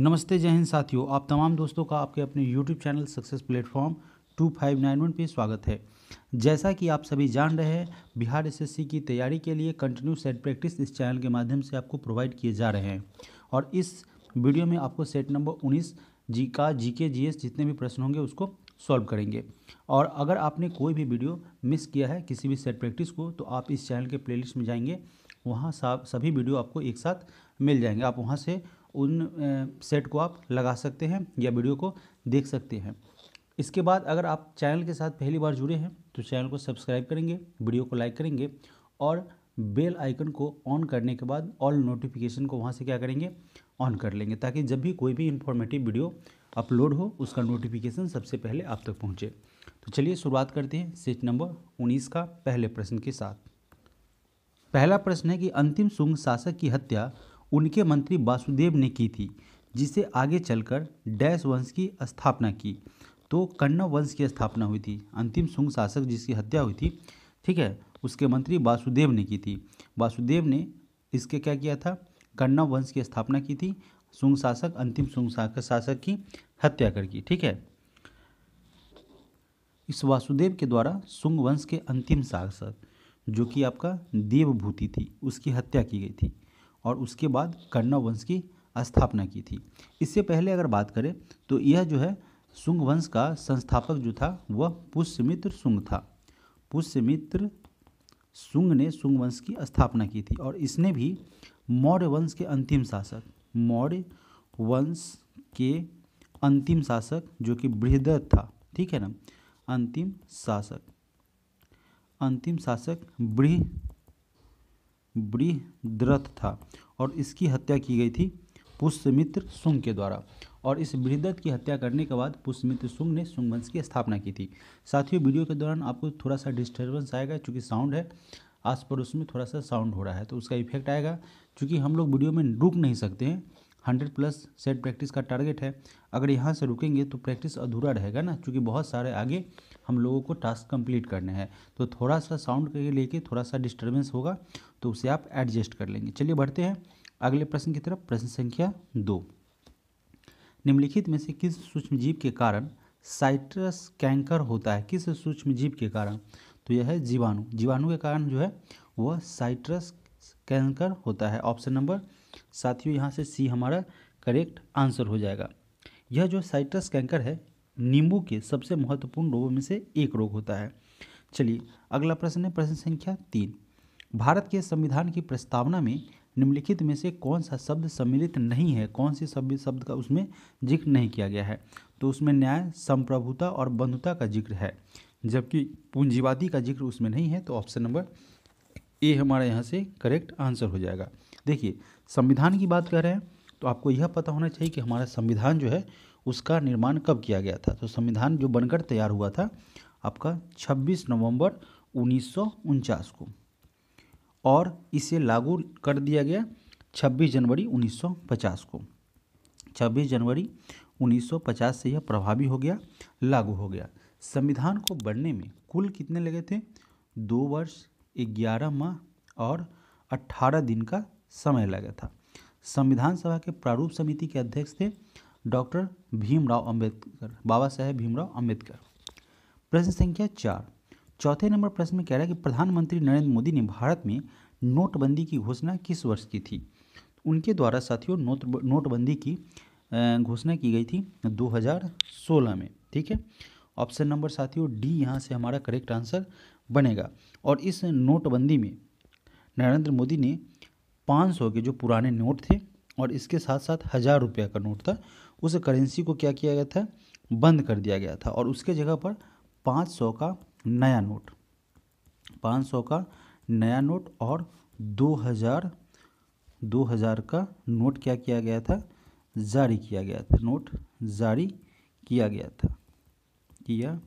नमस्ते जय हिंद साथियों आप तमाम दोस्तों का आपके अपने YouTube channel success platform two five nine one पे स्वागत है जैसा कि आप सभी जान रहे हैं बिहार एस की तैयारी के लिए कंटिन्यू सेट प्रैक्टिस इस चैनल के माध्यम से आपको प्रोवाइड किए जा रहे हैं और इस वीडियो में आपको सेट नंबर उन्नीस जी का जी के जी एस जितने भी प्रश्न होंगे उसको सॉल्व करेंगे और अगर आपने कोई भी वीडियो मिस किया है किसी भी सेट प्रैक्टिस को तो आप इस चैनल के प्लेलिस्ट में जाएंगे वहाँ सभी वीडियो आपको एक साथ मिल जाएंगे आप वहाँ से उन सेट को आप लगा सकते हैं या वीडियो को देख सकते हैं इसके बाद अगर आप चैनल के साथ पहली बार जुड़े हैं तो चैनल को सब्सक्राइब करेंगे वीडियो को लाइक करेंगे और बेल आइकन को ऑन करने के बाद ऑल नोटिफिकेशन को वहाँ से क्या करेंगे ऑन कर लेंगे ताकि जब भी कोई भी इन्फॉर्मेटिव वीडियो अपलोड हो उसका नोटिफिकेशन सबसे पहले आप तक पहुँचे तो चलिए शुरुआत करते हैं सेट नंबर उन्नीस का पहले प्रश्न के साथ पहला प्रश्न है कि अंतिम सुंग शासक की हत्या उनके मंत्री वासुदेव ने की थी जिसे आगे चलकर डैश वंश की स्थापना की तो कन्नव वंश की स्थापना हुई थी अंतिम शुंग शासक जिसकी हत्या हुई थी ठीक है उसके मंत्री वासुदेव ने की थी वासुदेव ने इसके क्या किया था कन्नव वंश की स्थापना की थी शुंग शासक अंतिम शुंग शासक की हत्या कर की ठीक है इस वासुदेव के द्वारा शुंग वंश के अंतिम शासक जो कि आपका देवभूति थी उसकी हत्या की गई थी और उसके बाद कर्णव वंश की स्थापना की थी इससे पहले अगर बात करें तो यह जो है शुंग वंश का संस्थापक जो था वह पुष्यमित्र शुंग था पुष्यमित्र शुंग ने शुंग वंश की स्थापना की थी और इसने भी मौर्य वंश के अंतिम शासक मौर्य वंश के अंतिम शासक जो कि बृहदत्त था ठीक है ना अंतिम शासक अंतिम शासक बृह बृहद्रथ था और इसकी हत्या की गई थी पुष्यमित्र सुंग के द्वारा और इस बृहद्रथ की हत्या करने के बाद पुष्यमित्र सुंग ने सुंग वंश की स्थापना की थी साथियों वीडियो के दौरान आपको थोड़ा सा डिस्टर्बेंस आएगा चूँकि साउंड है आस पड़ोस में थोड़ा सा साउंड हो रहा है तो उसका इफेक्ट आएगा चूँकि हम लोग वीडियो में रुक नहीं सकते हैं हंड्रेड प्लस सेट प्रैक्टिस का टारगेट है अगर यहाँ से रुकेंगे तो प्रैक्टिस अधूरा रहेगा ना क्योंकि बहुत सारे आगे हम लोगों को टास्क कंप्लीट करने हैं तो थोड़ा सा साउंड के लेके थोड़ा सा डिस्टर्बेंस होगा तो उसे आप एडजस्ट कर लेंगे चलिए बढ़ते हैं अगले प्रश्न की तरफ प्रश्न संख्या दो निम्नलिखित में से किस सूक्ष्म जीव के कारण साइट्रस कैंकर होता है किस सूक्ष्म जीव के कारण तो यह है जीवाणु जीवाणु के कारण जो है वह साइट्रस कैंकर होता है ऑप्शन नंबर साथियों यहाँ से सी हमारा करेक्ट आंसर हो जाएगा यह जो साइट्रस कैंकर है नींबू के सबसे महत्वपूर्ण रोगों में से एक रोग होता है चलिए अगला प्रश्न है प्रश्न संख्या तीन भारत के संविधान की प्रस्तावना में निम्नलिखित में से कौन सा शब्द सम्मिलित नहीं है कौन से शब्द शब्द का उसमें जिक्र नहीं किया गया है तो उसमें न्याय संप्रभुता और बंधुता का जिक्र है जबकि पूंजीवादी का जिक्र उसमें नहीं है तो ऑप्शन नंबर ए हमारे यहाँ से करेक्ट आंसर हो जाएगा देखिए संविधान की बात कर रहे हैं तो आपको यह पता होना चाहिए कि हमारा संविधान जो है उसका निर्माण कब किया गया था तो संविधान जो बनकर तैयार हुआ था आपका 26 नवंबर उन्नीस को और इसे लागू कर दिया गया 26 जनवरी 1950 को 26 जनवरी 1950 से यह प्रभावी हो गया लागू हो गया संविधान को बढ़ने में कुल कितने लगे थे दो वर्ष ग्यारह माह और अट्ठारह दिन का समय लगा था संविधान सभा के प्रारूप समिति के अध्यक्ष थे डॉक्टर भीमराव अंबेडकर बाबा साहेब भीमराव अंबेडकर प्रश्न संख्या चार चौथे नंबर प्रश्न में कह रहा है कि प्रधानमंत्री नरेंद्र मोदी ने भारत में नोटबंदी की घोषणा किस वर्ष की थी उनके द्वारा साथियों नोट नोटबंदी की घोषणा की गई थी 2016 में ठीक है ऑप्शन नंबर साथियों डी यहाँ से हमारा करेक्ट आंसर बनेगा और इस नोटबंदी में नरेंद्र मोदी ने 500 के जो पुराने नोट थे और इसके साथ साथ हज़ार रुपये का नोट था उस करेंसी को क्या किया गया था बंद कर दिया गया था और उसके जगह पर सौ का नया नोट पाँच सौ का नया नोट और दो हज़ार दो हज़ार का नोट क्या किया गया था जारी किया गया था नोट जारी किया गया था किया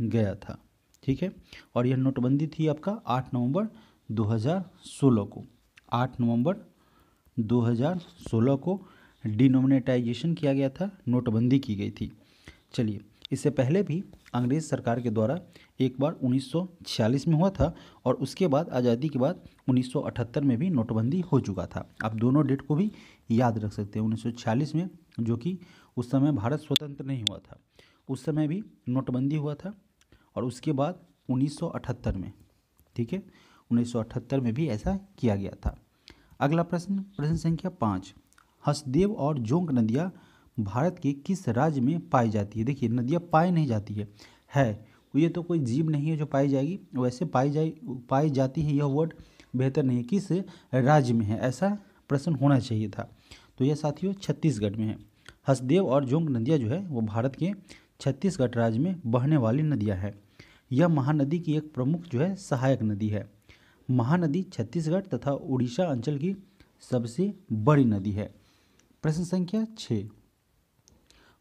गया था ठीक है और यह नोटबंदी थी आपका आठ नवंबर 2016 को आठ नवंबर 2016 को डिनोमिनेटाइजेशन किया गया था नोटबंदी की गई थी चलिए इससे पहले भी अंग्रेज़ सरकार के द्वारा एक बार 1946 में हुआ था और उसके बाद आज़ादी के बाद 1978 में भी नोटबंदी हो चुका था आप दोनों डेट को भी याद रख सकते हैं 1946 में जो कि उस समय भारत स्वतंत्र नहीं हुआ था उस समय भी नोटबंदी हुआ था और उसके बाद 1978 में ठीक है 1978 में भी ऐसा किया गया था अगला प्रश्न प्रश्न संख्या पाँच हसदेव और जोंक नदियाँ भारत के किस राज्य में पाई जाती है देखिए नदियाँ पाई नहीं जाती है है ये तो कोई जीव नहीं है जो पाई जाएगी वैसे पाई जाए पाई जाती है यह वर्ड बेहतर नहीं है किस राज्य में है ऐसा प्रश्न होना चाहिए था तो यह साथियों छत्तीसगढ़ में है हसदेव और जोंग नदियाँ जो है वो भारत के छत्तीसगढ़ राज्य में बहने वाली नदियाँ हैं यह महानदी की एक प्रमुख जो है सहायक नदी है महानदी छत्तीसगढ़ तथा उड़ीसा अंचल की सबसे बड़ी नदी है प्रश्न संख्या छः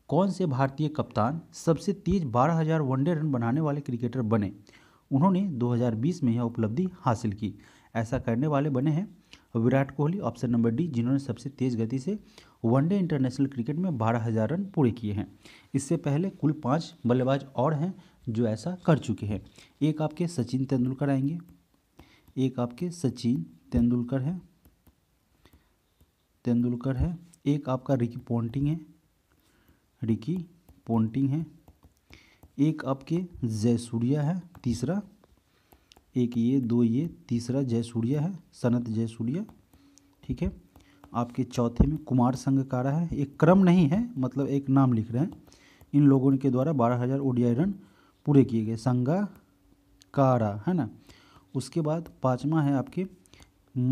कौन से भारतीय कप्तान सबसे तेज 12,000 वनडे रन बनाने वाले क्रिकेटर बने उन्होंने 2020 में यह उपलब्धि हासिल की ऐसा करने वाले बने हैं Virat Kohli option number D जिन्होंने सबसे तेज गति से वनडे इंटरनेशनल क्रिकेट में बारह हज़ार रन पूरे किए हैं इससे पहले कुल पाँच बल्लेबाज और हैं जो ऐसा कर चुके हैं एक आपके सचिन तेंदुलकर आएंगे एक आपके सचिन तेंदुलकर हैं तेंदुलकर है एक आपका रिकी पोंटिंग है रिकी पोंटिंग है एक आपके जयसूर्या है तीसरा एक ये दो ये तीसरा जयसूर्या है सनत जयसूर्या ठीक है आपके चौथे में कुमार संगकारा है एक क्रम नहीं है मतलब एक नाम लिख रहे हैं इन लोगों के द्वारा बारह हज़ार ओडियाई रन पूरे किए गए संगा कारा है ना उसके बाद पाँचवा है आपके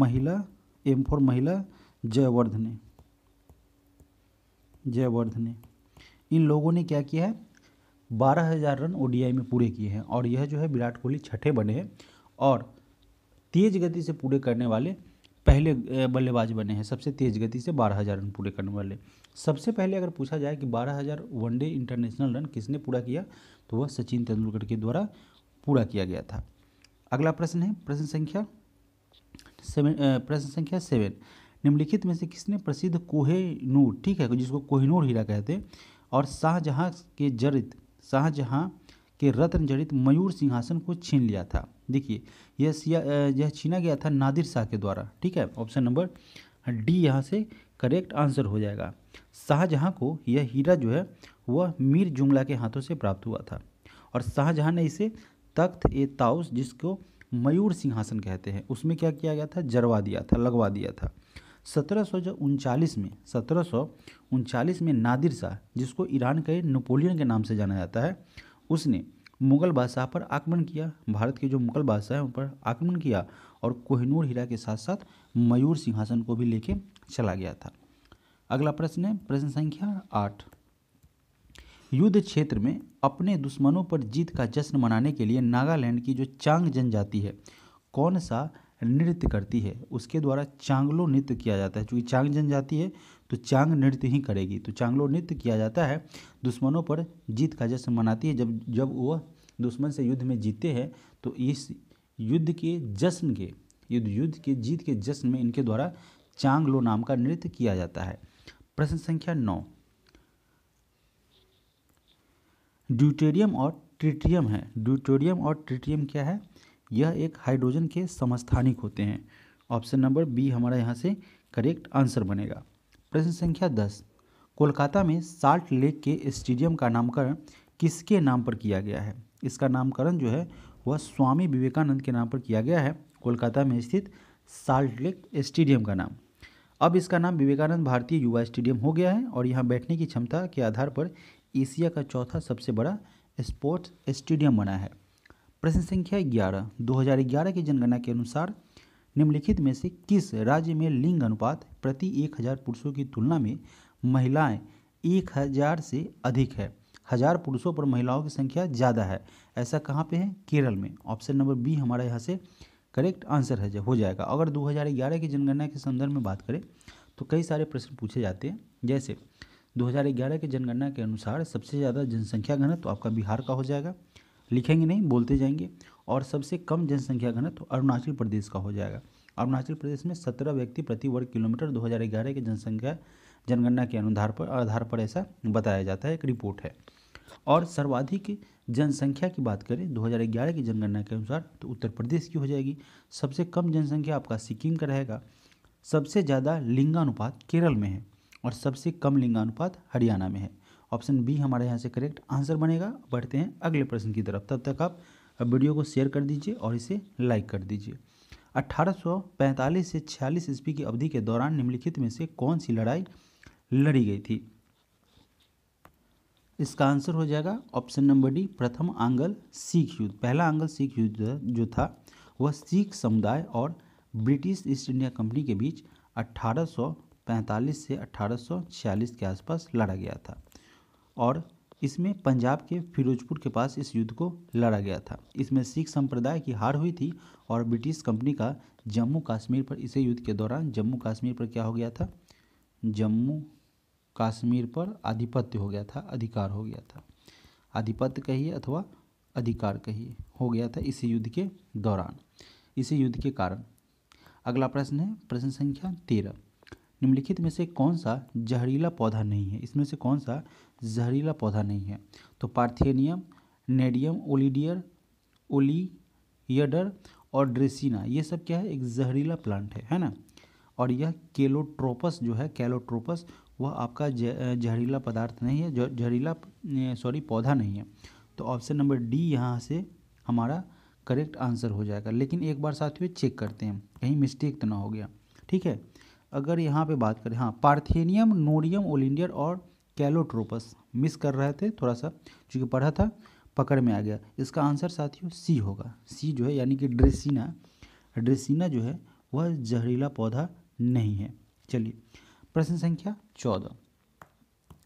महिला एम फॉर महिला जयवर्धने जयवर्धने इन लोगों ने क्या किया है बारह हज़ार रन ओडीआई में पूरे किए हैं और यह जो है विराट कोहली छठे बने हैं और तेज़ गति से पूरे करने वाले पहले बल्लेबाज बने हैं सबसे तेज़ गति से बारह हज़ार रन पूरे करने वाले सबसे पहले अगर पूछा जाए कि बारह हज़ार वनडे इंटरनेशनल रन किसने पूरा किया तो वह सचिन तेंदुलकर के द्वारा पूरा किया गया था अगला प्रश्न है प्रश्न संख्या सेवन प्रश्न संख्या सेवन निम्नलिखित में से किसने प्रसिद्ध कोहे नूर ठीक है जिसको कोहिनूर हीरा कहते हैं और शाहजहाँ के जड़ित शाहजहाँ के रत्न जड़ित मयूर सिंहासन को छीन लिया था देखिए यह सिया यह छीना गया था नादिर शाह के द्वारा ठीक है ऑप्शन नंबर डी यहाँ से करेक्ट आंसर हो जाएगा शाहजहाँ को यह हीरा जो है वह मीर जुमला के हाथों से प्राप्त हुआ था और शाहजहाँ ने इसे तख्त ए ताउस जिसको मयूर सिंहासन कहते हैं उसमें क्या किया गया था जरवा दिया था लगवा दिया था सत्रह में सत्रह में नादिर शाह जिसको ईरान के नेपोलियन के नाम से जाना जाता है उसने मुग़ल बादशाह पर आक्रमण किया भारत के जो मुग़ल बादशाह हैं उन पर आक्रमण किया और कोहिनूर हीरा के साथ साथ मयूर सिंहासन को भी लेके चला गया था अगला प्रश्न है प्रश्न संख्या आठ युद्ध क्षेत्र में अपने दुश्मनों पर जीत का जश्न मनाने के लिए नागालैंड की जो चांग जनजाति है कौन सा नृत्य करती है उसके द्वारा चांगलो नृत्य किया जाता है क्योंकि चांग जनजाति है तो चांग नृत्य ही करेगी तो चांगलो नृत्य किया जाता है दुश्मनों पर जीत का जश्न मनाती है जब जब वह दुश्मन से युद्ध में जीते हैं तो इस युद्ध के जश्न के युद्ध युद्ध के जीत के जश्न में इनके द्वारा चांगलो नाम का नृत्य किया जाता है प्रश्न संख्या नौ ड्यूटेरियम और ट्रिटियम है ड्यूटोरियम और ट्रिटियम क्या है यह एक हाइड्रोजन के समस्थानिक होते हैं ऑप्शन नंबर बी हमारा यहाँ से करेक्ट आंसर बनेगा प्रश्न संख्या दस कोलकाता में साल्ट लेक के स्टेडियम का नामकरण किसके नाम पर किया गया है इसका नामकरण जो है वह स्वामी विवेकानंद के नाम पर किया गया है कोलकाता में स्थित साल्ट लेक स्टेडियम का नाम अब इसका नाम विवेकानंद भारतीय युवा स्टेडियम हो गया है और यहाँ बैठने की क्षमता के आधार पर एशिया का चौथा सबसे बड़ा स्पोर्ट्स स्टेडियम बना है प्रश्न संख्या ग्यारह 2011 की जनगणना के अनुसार निम्नलिखित में से किस राज्य में लिंग अनुपात प्रति एक हजार पुरुषों की तुलना में महिलाएं एक हजार से अधिक है हजार पुरुषों पर महिलाओं की संख्या ज़्यादा है ऐसा कहाँ पे है केरल में ऑप्शन नंबर बी हमारा यहाँ से करेक्ट आंसर है हो जाएगा अगर 2011 की जनगणना के संदर्भ में बात करें तो कई सारे प्रश्न पूछे जाते हैं जैसे 2011 के जनगणना के अनुसार सबसे ज़्यादा जनसंख्या घनत्व तो आपका बिहार का हो जाएगा लिखेंगे नहीं बोलते जाएंगे और सबसे कम जनसंख्या घनत्व तो अरुणाचल प्रदेश का हो जाएगा अरुणाचल प्रदेश में सत्रह व्यक्ति प्रति वर्ग किलोमीटर दो के जनसंख्या जनगणना के अनुधार पर आधार पर ऐसा बताया जाता है एक रिपोर्ट है और सर्वाधिक जनसंख्या की बात करें 2011 की जनगणना के अनुसार तो उत्तर प्रदेश की हो जाएगी सबसे कम जनसंख्या आपका सिक्किम का रहेगा सबसे ज़्यादा लिंगानुपात केरल में है और सबसे कम लिंगानुपात हरियाणा में है ऑप्शन बी हमारे यहाँ से करेक्ट आंसर बनेगा बढ़ते हैं अगले प्रश्न की तरफ तब तक आप वीडियो को शेयर कर दीजिए और इसे लाइक कर दीजिए 1845 से 46 ईस्वी की अवधि के दौरान निम्नलिखित में से कौन सी लड़ाई लड़ी गई थी इसका आंसर हो जाएगा ऑप्शन नंबर डी प्रथम आंगल सिख युद्ध पहला आंगल सिख युद्ध जो था वह सिख समुदाय और ब्रिटिश ईस्ट इंडिया कंपनी के बीच 1845 से 1846 के आसपास लड़ा गया था और इसमें पंजाब के फिरोजपुर के पास इस युद्ध को लड़ा गया था इसमें सिख संप्रदाय की हार हुई थी और ब्रिटिश कंपनी का जम्मू कश्मीर पर इसे युद्ध के दौरान जम्मू कश्मीर पर क्या हो गया था जम्मू कश्मीर पर आधिपत्य हो गया था अधिकार हो गया था आधिपत्य कहिए अथवा अधिकार कहिए हो गया था इसी युद्ध के दौरान इसी युद्ध के कारण अगला प्रश्न है प्रश्न संख्या तेरह निम्नलिखित में से कौन सा जहरीला पौधा नहीं है इसमें से कौन सा जहरीला पौधा नहीं है तो पार्थेनियम नेडियम ओलिडियर ओलियडर और ड्रेसिना ये सब क्या है एक जहरीला प्लांट है है ना और यह केलोट्रोपस जो है कैलोट्रोपस वह आपका जहरीला पदार्थ नहीं है जहरीला सॉरी पौधा नहीं है तो ऑप्शन नंबर डी यहाँ से हमारा करेक्ट आंसर हो जाएगा लेकिन एक बार साथियों चेक करते हैं कहीं मिस्टेक तो ना हो गया ठीक है अगर यहाँ पे बात करें हाँ पार्थेनियम नोडियम ओलिंडियर और कैलोट्रोपस मिस कर रहे थे थोड़ा सा चूँकि पढ़ा था पकड़ में आ गया इसका आंसर साथियों सी होगा सी जो है यानी कि ड्रेसिना ड्रेसिना जो है वह जहरीला पौधा नहीं है चलिए प्रश्न संख्या चौदह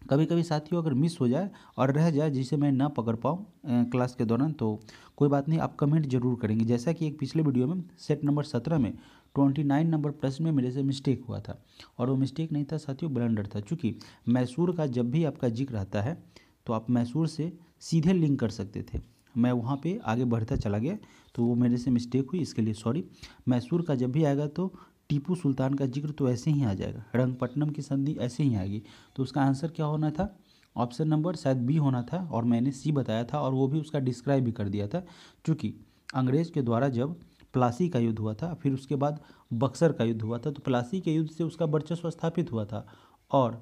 कभी कभी साथियों अगर मिस हो जाए और रह जाए जिसे मैं ना पकड़ पाऊँ क्लास के दौरान तो कोई बात नहीं आप कमेंट जरूर करेंगे जैसा कि एक पिछले वीडियो में सेट नंबर सत्रह में ट्वेंटी नाइन नंबर प्रश्न में मेरे से मिस्टेक हुआ था और वो मिस्टेक नहीं था साथियों ब्लंडर था चूँकि मैसूर का जब भी आपका जिक्र आता है तो आप मैसूर से सीधे लिंक कर सकते थे मैं वहाँ पे आगे बढ़ता चला गया तो वो मेरे से मिस्टेक हुई इसके लिए सॉरी मैसूर का जब भी आएगा तो टीपू सुल्तान का जिक्र तो ऐसे ही आ जाएगा रंगपट्टनम की संधि ऐसे ही आएगी तो उसका आंसर क्या होना था ऑप्शन नंबर शायद बी होना था और मैंने सी बताया था और वो भी उसका डिस्क्राइब भी कर दिया था चूँकि अंग्रेज़ के द्वारा जब प्लासी का युद्ध हुआ था फिर उसके बाद बक्सर का युद्ध हुआ था तो प्लासी के युद्ध से उसका वर्चस्व स्थापित हुआ था और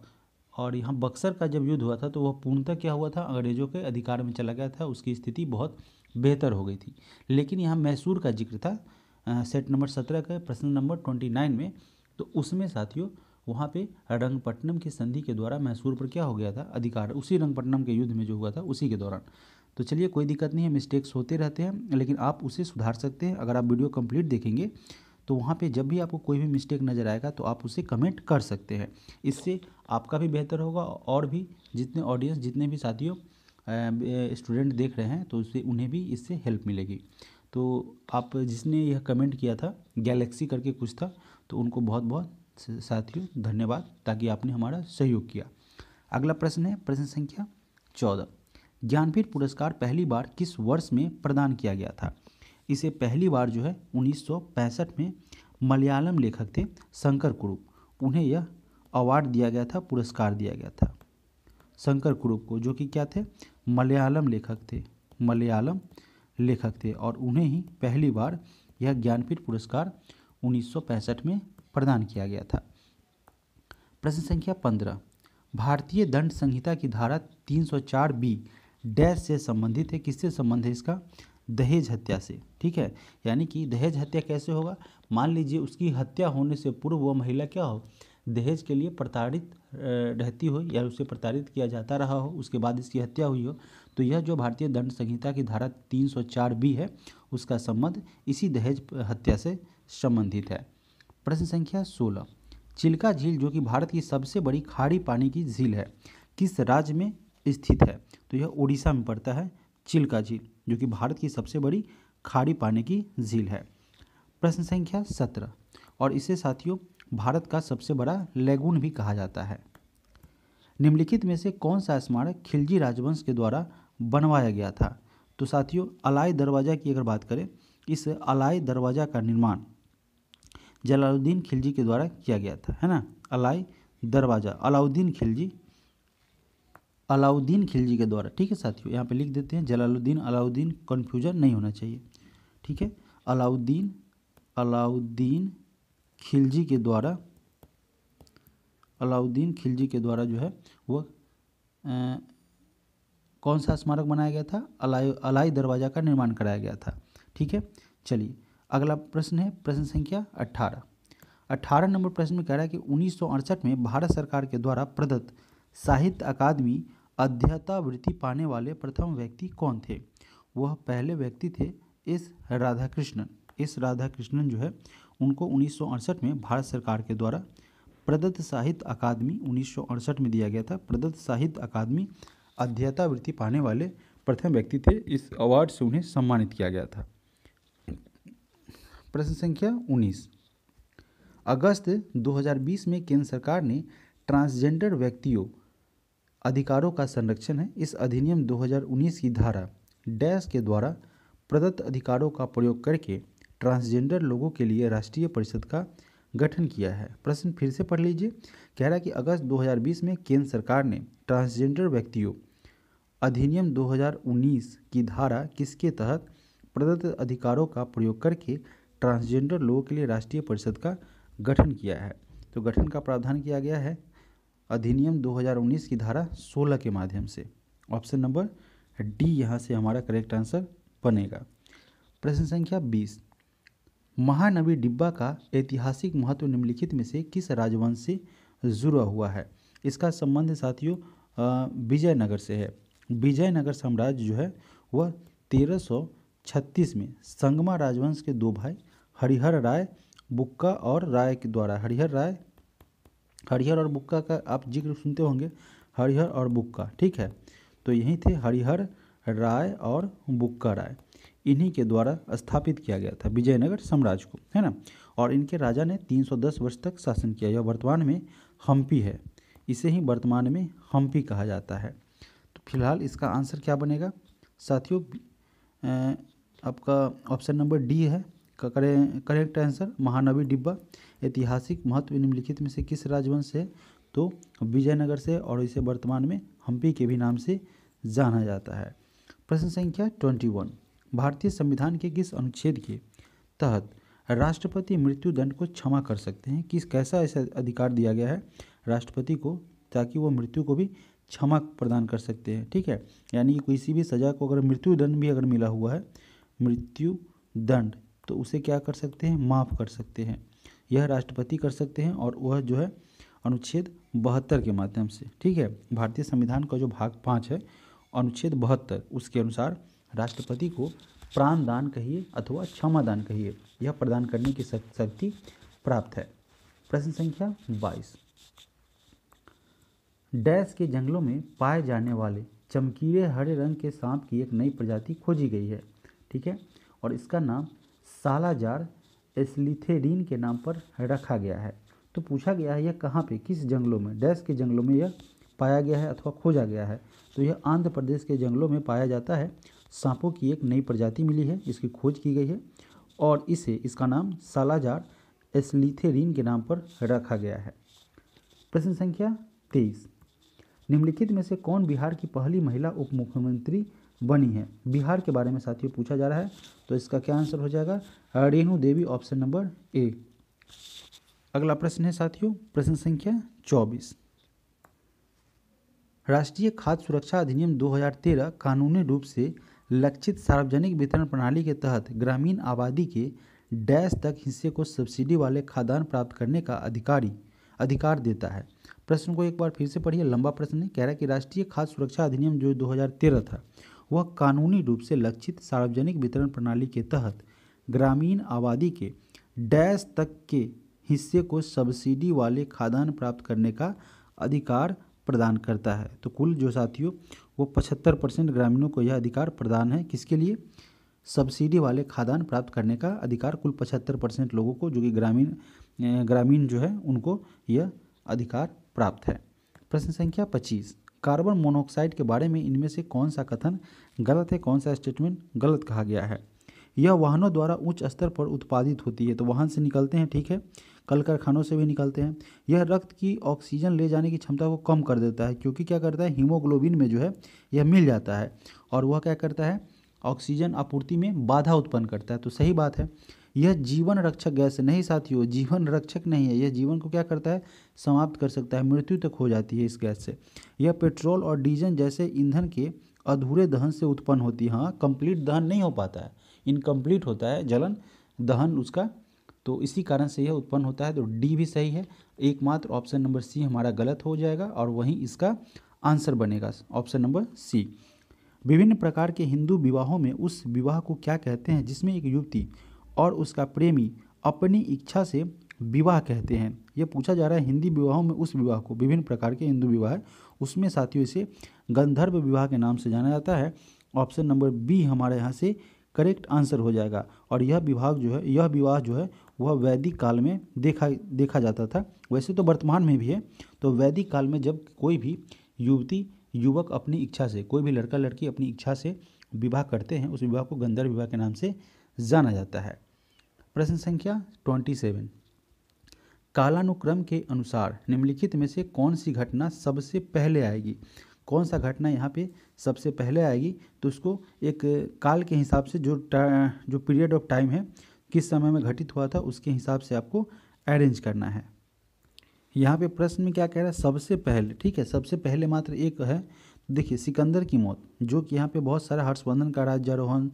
और यहाँ बक्सर का जब युद्ध हुआ था तो वह पूर्णतः क्या हुआ था अंग्रेज़ों के अधिकार में चला गया था उसकी स्थिति बहुत बेहतर हो गई थी लेकिन यहाँ मैसूर का जिक्र था सेट नंबर सत्रह का प्रश्न नंबर ट्वेंटी नाइन में तो उसमें साथियों वहाँ पे रंगपट्टनम की संधि के द्वारा मैसूर पर क्या हो गया था अधिकार उसी रंगपट्टनम के युद्ध में जो हुआ था उसी के दौरान तो चलिए कोई दिक्कत नहीं है मिस्टेक्स होते रहते हैं लेकिन आप उसे सुधार सकते हैं अगर आप वीडियो कंप्लीट देखेंगे तो वहाँ पे जब भी आपको कोई भी मिस्टेक नज़र आएगा तो आप उसे कमेंट कर सकते हैं इससे आपका भी बेहतर होगा और भी जितने ऑडियंस जितने भी साथियों स्टूडेंट देख रहे हैं तो उससे उन्हें भी इससे हेल्प मिलेगी तो आप जिसने यह कमेंट किया था गैलेक्सी करके कुछ था तो उनको बहुत बहुत साथियों धन्यवाद ताकि आपने हमारा सहयोग किया अगला प्रश्न है प्रश्न संख्या चौदह ज्ञानपीठ पुरस्कार पहली बार किस वर्ष में प्रदान किया गया था इसे पहली बार जो है 1965 में मलयालम लेखक थे शंकर कुरूप उन्हें यह अवार्ड दिया गया था पुरस्कार दिया गया था शंकर कुरूप को जो कि क्या थे मलयालम लेखक थे मलयालम लेखक थे और उन्हें ही पहली बार यह ज्ञानपीठ पुरस्कार 1965 में प्रदान किया गया था प्रश्न संख्या पंद्रह भारतीय दंड संहिता की धारा 304 बी डैश से संबंधित है किससे संबंध है इसका दहेज हत्या से ठीक है यानी कि दहेज हत्या कैसे होगा मान लीजिए उसकी हत्या होने से पूर्व वह महिला क्या हो दहेज के लिए प्रताड़ित रहती हो या उसे प्रताड़ित किया जाता रहा हो उसके बाद इसकी हत्या हुई हो तो यह जो भारतीय दंड संहिता की धारा 304 बी है उसका संबंध इसी दहेज हत्या से संबंधित है प्रश्न संख्या 16 चिल्का झील जो कि भारत की सबसे बड़ी खाड़ी पानी की झील है किस राज्य में स्थित है तो यह उड़ीसा में पड़ता है चिल्का झील जो कि भारत की सबसे बड़ी खाड़ी पानी की झील है प्रश्न संख्या सत्रह और इसे साथियों भारत का सबसे बड़ा लेगून भी कहा जाता है निम्नलिखित में से कौन सा स्मारक खिलजी राजवंश के द्वारा बनवाया गया था तो साथियों अलाई दरवाज़ा की अगर बात करें इस अलाई दरवाज़ा का निर्माण जलालुद्दीन खिलजी के द्वारा किया गया था है ना अलाई दरवाज़ा अलाउद्दीन खिलजी अलाउद्दीन खिलजी के द्वारा ठीक है साथियों यहाँ पे लिख देते हैं जलालुद्दीन अलाउद्दीन कन्फ्यूजन नहीं होना चाहिए ठीक है अलाउद्दीन अलाउद्दीन खिलजी के द्वारा अलाउद्दीन खिलजी के द्वारा जो है वह कौन सा स्मारक बनाया गया था अलाई अलाई दरवाज़ा का निर्माण कराया गया था ठीक है चलिए अगला प्रश्न है प्रश्न संख्या अट्ठारह अट्ठारह नंबर प्रश्न में कह रहा है कि उन्नीस में भारत सरकार के द्वारा प्रदत्त साहित्य अकादमी वृत्ति पाने वाले प्रथम व्यक्ति कौन थे वह पहले व्यक्ति थे एस इस एस कृष्णन जो है उनको उन्नीस में भारत सरकार के द्वारा प्रदत्त साहित्य अकादमी उन्नीस में दिया गया था प्रदत्त साहित्य अकादमी वृत्ति पाने वाले प्रथम व्यक्ति थे इस अवार्ड से उन्हें सम्मानित किया गया था प्रश्न संख्या उन्नीस अगस्त 2020 में केंद्र सरकार ने ट्रांसजेंडर व्यक्तियों अधिकारों का संरक्षण है इस अधिनियम 2019 की धारा डैश के द्वारा प्रदत्त अधिकारों का प्रयोग करके ट्रांसजेंडर लोगों के लिए राष्ट्रीय परिषद का गठन किया है प्रश्न फिर से पढ़ लीजिए कह रहा है कि अगस्त 2020 में केंद्र सरकार ने ट्रांसजेंडर व्यक्तियों अधिनियम 2019 की धारा किसके तहत प्रदत्त अधिकारों का प्रयोग करके ट्रांसजेंडर लोगों के लिए राष्ट्रीय परिषद का गठन किया है तो गठन का प्रावधान किया गया है अधिनियम 2019 की धारा 16 के माध्यम से ऑप्शन नंबर डी यहाँ से हमारा करेक्ट आंसर बनेगा प्रश्न संख्या 20 महानवी डिब्बा का ऐतिहासिक महत्व निम्नलिखित में से किस राजवंश से जुड़ा हुआ है इसका संबंध साथियों विजयनगर से है विजयनगर साम्राज्य जो है वह छत्तीस में संगमा राजवंश के दो भाई हरिहर राय बुक्का और राय के द्वारा हरिहर राय हरिहर और बुक्का का आप जिक्र सुनते होंगे हरिहर और बुक्का ठीक है तो यही थे हरिहर राय और बुक्का राय इन्हीं के द्वारा स्थापित किया गया था विजयनगर साम्राज्य को है ना और इनके राजा ने 310 वर्ष तक शासन किया यह वर्तमान में हम्पी है इसे ही वर्तमान में हम्पी कहा जाता है तो फिलहाल इसका आंसर क्या बनेगा साथियों आपका ऑप्शन नंबर डी है करें करेक्ट आंसर महानवी डिब्बा ऐतिहासिक महत्व निम्नलिखित में से किस राजवंश है तो विजयनगर से और इसे वर्तमान में हम्पी के भी नाम से जाना जाता है प्रश्न संख्या ट्वेंटी वन भारतीय संविधान के किस अनुच्छेद के तहत राष्ट्रपति मृत्युदंड को क्षमा कर सकते हैं किस कैसा ऐसा अधिकार दिया गया है राष्ट्रपति को ताकि वो मृत्यु को भी क्षमा प्रदान कर सकते हैं ठीक है यानी कि किसी भी सज़ा को अगर मृत्युदंड भी अगर मिला हुआ है मृत्यु दंड तो उसे क्या कर सकते हैं माफ़ कर सकते हैं यह राष्ट्रपति कर सकते हैं और वह जो है अनुच्छेद बहत्तर के माध्यम से ठीक है भारतीय संविधान का जो भाग पाँच है अनुच्छेद बहत्तर उसके अनुसार राष्ट्रपति को प्राण दान कहिए अथवा क्षमा दान कहिए यह प्रदान करने की शक्ति प्राप्त है प्रश्न संख्या बाईस डैश के जंगलों में पाए जाने वाले चमकीले हरे रंग के सांप की एक नई प्रजाति खोजी गई है ठीक है और इसका नाम सालाजार एस्लिथेरीन के नाम पर रखा गया है तो पूछा गया है यह कहाँ पे किस जंगलों में डैश के जंगलों में यह पाया गया है अथवा खोजा गया है तो यह आंध्र प्रदेश के जंगलों में पाया जाता है सांपों की एक नई प्रजाति मिली है इसकी खोज की गई है और इसे इसका नाम सालाजार एस्लिथेरीन के नाम पर रखा गया है प्रश्न संख्या तेईस निम्नलिखित में से कौन बिहार की पहली महिला उप मुख्यमंत्री बनी है बिहार के बारे में साथियों पूछा जा रहा है तो इसका क्या आंसर हो जाएगा Renu Devi option number A अगला प्रश्न है साथियों प्रश्न संख्या चौबीस राष्ट्रीय खाद्य सुरक्षा अधिनियम 2013 कानूनी रूप से लक्षित सार्वजनिक वितरण प्रणाली के तहत ग्रामीण आबादी के डैश तक हिस्से को सब्सिडी वाले खाद्यान्न प्राप्त करने का अधिकारी अधिकार देता है प्रश्न को एक बार फिर से पढ़िए लंबा प्रश्न है कह रहा है कि राष्ट्रीय खाद्य सुरक्षा अधिनियम जो 2013 था वह कानूनी रूप से लक्षित सार्वजनिक वितरण प्रणाली के तहत ग्रामीण आबादी के डैश तक के हिस्से को सब्सिडी वाले खाद्यान्न प्राप्त करने का अधिकार प्रदान करता है तो कुल जो साथियों वो पचहत्तर परसेंट ग्रामीणों को यह अधिकार प्रदान है किसके लिए सब्सिडी वाले खाद्यान्न प्राप्त करने का अधिकार कुल पचहत्तर परसेंट लोगों को जो कि ग्रामीण ग्रामीण जो है उनको यह अधिकार प्राप्त है प्रश्न संख्या पच्चीस कार्बन मोनोऑक्साइड के बारे में इनमें से कौन सा कथन गलत है कौन सा स्टेटमेंट गलत कहा गया है यह वाहनों द्वारा उच्च स्तर पर उत्पादित होती है तो वाहन से निकलते हैं ठीक है कल कारखानों से भी निकलते हैं यह रक्त की ऑक्सीजन ले जाने की क्षमता को कम कर देता है क्योंकि क्या करता है हीमोग्लोबिन में जो है यह मिल जाता है और वह क्या करता है ऑक्सीजन आपूर्ति में बाधा उत्पन्न करता है तो सही बात है यह जीवन रक्षक गैस नहीं साथियों जीवन रक्षक नहीं है यह जीवन को क्या करता है समाप्त कर सकता है मृत्यु तक हो जाती है इस गैस से यह पेट्रोल और डीजल जैसे ईंधन के अधूरे दहन से उत्पन्न होती है हाँ कंप्लीट दहन नहीं हो पाता है इनकम्प्लीट होता है जलन दहन उसका तो इसी कारण से यह उत्पन्न होता है तो डी भी सही है एकमात्र ऑप्शन नंबर सी हमारा गलत हो जाएगा और वहीं इसका आंसर बनेगा ऑप्शन नंबर सी विभिन्न प्रकार के हिंदू विवाहों में उस विवाह को क्या कहते हैं जिसमें एक युवती और उसका प्रेमी अपनी इच्छा से विवाह कहते हैं यह पूछा जा रहा है हिंदी विवाहों में उस विवाह को विभिन्न प्रकार के हिंदू विवाह है उसमें साथियों इसे गंधर्व विवाह के नाम से जाना जाता है ऑप्शन नंबर बी हमारे यहाँ से करेक्ट आंसर हो जाएगा और यह विभाग जो है यह विवाह जो है वह वैदिक काल में देखा देखा जाता था वैसे तो वर्तमान में भी है तो वैदिक काल में जब कोई भी युवती युवक अपनी इच्छा से कोई भी लड़का लड़की अपनी इच्छा से विवाह करते हैं उस विवाह को गंधर्व विवाह के नाम से जाना जाता है प्रश्न संख्या ट्वेंटी सेवन कालानुक्रम के अनुसार निम्नलिखित में से कौन सी घटना सबसे पहले आएगी कौन सा घटना यहाँ पे सबसे पहले आएगी तो उसको एक काल के हिसाब से जो जो पीरियड ऑफ टाइम है किस समय में घटित हुआ था उसके हिसाब से आपको अरेंज करना है यहाँ पे प्रश्न में क्या कह रहा है सबसे पहले ठीक है सबसे पहले मात्र एक है तो देखिए सिकंदर की मौत जो कि यहाँ पे बहुत सारा हर्षवर्धन का राज्यारोहण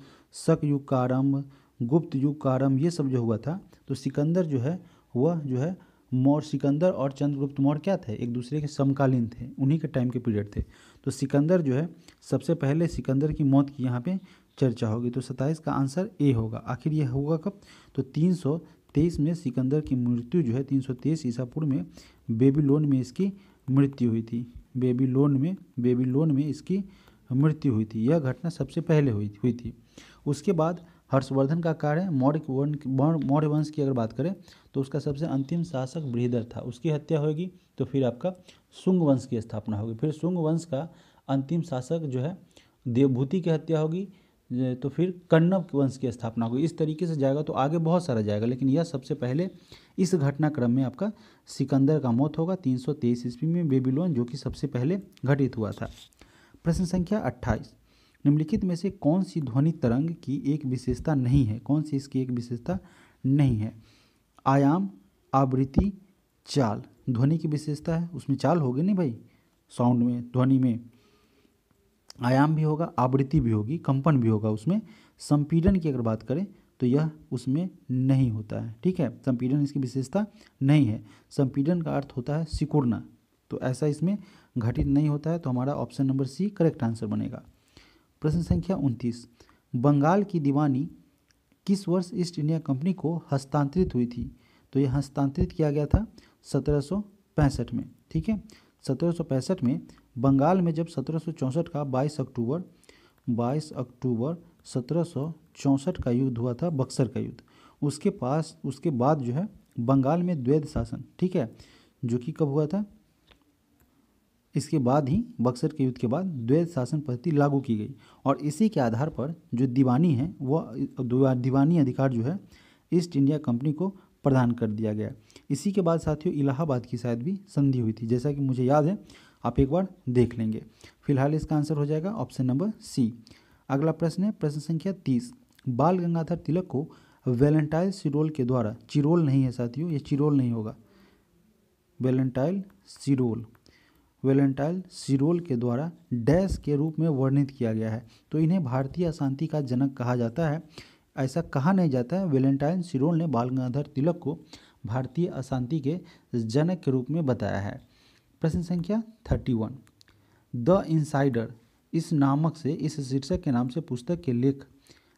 शक युग का आरंभ गुप्त युग का आरंभ ये सब जो हुआ था तो सिकंदर जो है वह जो है मौर्य सिकंदर और चंद्रगुप्त मौर्य क्या थे एक दूसरे के समकालीन थे उन्हीं के टाइम के पीरियड थे तो सिकंदर जो है सबसे पहले सिकंदर की मौत की यहाँ पे चर्चा होगी तो सत्ताईस का आंसर ए होगा आखिर यह होगा कब तो तीन सौ तेईस में सिकंदर की मृत्यु जो है तीन सौ तेईस ईसापुर में बेबी में इसकी मृत्यु हुई थी बेबी में बेबी में इसकी मृत्यु हुई थी यह घटना सबसे पहले हुई हुई थी उसके बाद हर्षवर्धन का कार्य मौर्य वर्ण मौर्य वंश की अगर बात करें तो उसका सबसे अंतिम शासक बृहदर था उसकी हत्या होगी तो फिर आपका शुंग वंश की स्थापना होगी फिर शुंग वंश का अंतिम शासक जो है देवभूति की हत्या होगी तो फिर कन्नव वंश की स्थापना होगी इस तरीके से जाएगा तो आगे बहुत सारा जाएगा लेकिन यह सबसे पहले इस घटनाक्रम में आपका सिकंदर का मौत होगा 323 सौ ईस्वी में बेबीलोन जो कि सबसे पहले घटित हुआ था प्रश्न संख्या 28 निम्नलिखित में से कौन सी ध्वनि तरंग की एक विशेषता नहीं है कौन सी इसकी एक विशेषता नहीं है आयाम आवृत्ति चाल ध्वनि की विशेषता है उसमें चाल होगी नहीं भाई साउंड में ध्वनि में आयाम भी होगा आवृत्ति भी होगी कंपन भी होगा उसमें संपीडन की अगर बात करें तो यह उसमें नहीं होता है ठीक है संपीडन इसकी विशेषता नहीं है संपीडन का अर्थ होता है सिकुड़ना तो ऐसा इसमें घटित नहीं होता है तो हमारा option number C correct answer बनेगा प्रश्न संख्या उनतीस बंगाल की दीवानी किस वर्ष ईस्ट इंडिया कंपनी को हस्तांतरित हुई थी तो यह हस्तांतरित किया गया था सत्रह में ठीक है सत्रह में बंगाल में जब सत्रह का बाईस अक्टूबर बाईस अक्टूबर सत्रह का युद्ध हुआ था बक्सर का युद्ध उसके पास उसके बाद जो है बंगाल में द्वैध शासन ठीक है जो कि कब हुआ था इसके बाद ही बक्सर के युद्ध के बाद द्वैत शासन पद्धति लागू की गई और इसी के आधार पर जो दीवानी है वह दीवानी अधिकार जो है ईस्ट इंडिया कंपनी को प्रदान कर दिया गया इसी के बाद साथियों इलाहाबाद की शायद भी संधि हुई थी जैसा कि मुझे याद है आप एक बार देख लेंगे फिलहाल इसका आंसर हो जाएगा ऑप्शन नंबर सी अगला प्रश्न है प्रश्न संख्या तीस बाल गंगाधर तिलक को वेलेंटाइल सिरोल के द्वारा चिरोल नहीं है साथियों ये चिरोल नहीं होगा वेलेंटाइल सिरोल वेलेंटाइल सिरोल के द्वारा डैश के रूप में वर्णित किया गया है तो इन्हें भारतीय अशांति का जनक कहा जाता है ऐसा कहा नहीं जाता है वेलेंटाइन सिरोल ने बाल गंगाधर तिलक को भारतीय अशांति के जनक के रूप में बताया है प्रश्न संख्या थर्टी वन द इंसाइडर इस नामक से इस शीर्षक के नाम से पुस्तक के लेख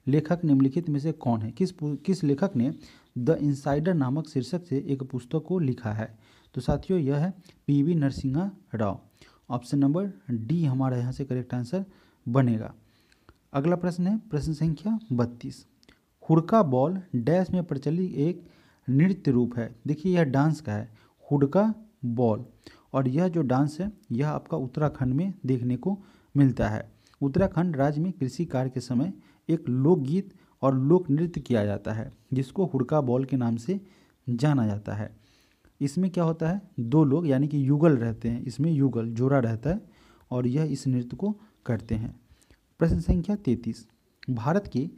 लेखक निम्नलिखित में से कौन है किस किस लेखक ने द इंसाइडर नामक शीर्षक से एक पुस्तक को लिखा है तो साथियों यह है P V Narasimha Rao option number D हमारा यहाँ से करेक्ट आंसर बनेगा अगला प्रश्न है प्रश्न संख्या बत्तीस हुड़का बॉल डैश में प्रचलित एक नृत्य रूप है देखिए यह डांस का है हुड़का बॉल और यह जो डांस है यह आपका उत्तराखंड में देखने को मिलता है उत्तराखंड राज्य में कृषि कार्य के समय एक लोकगीत और लोक नृत्य किया जाता है जिसको हुड़का बॉल के नाम से जाना जाता है इसमें क्या होता है दो लोग यानी कि युगल रहते हैं इसमें युगल जोड़ा रहता है और यह इस नृत्य को करते हैं प्रश्न संख्या तैंतीस भारत के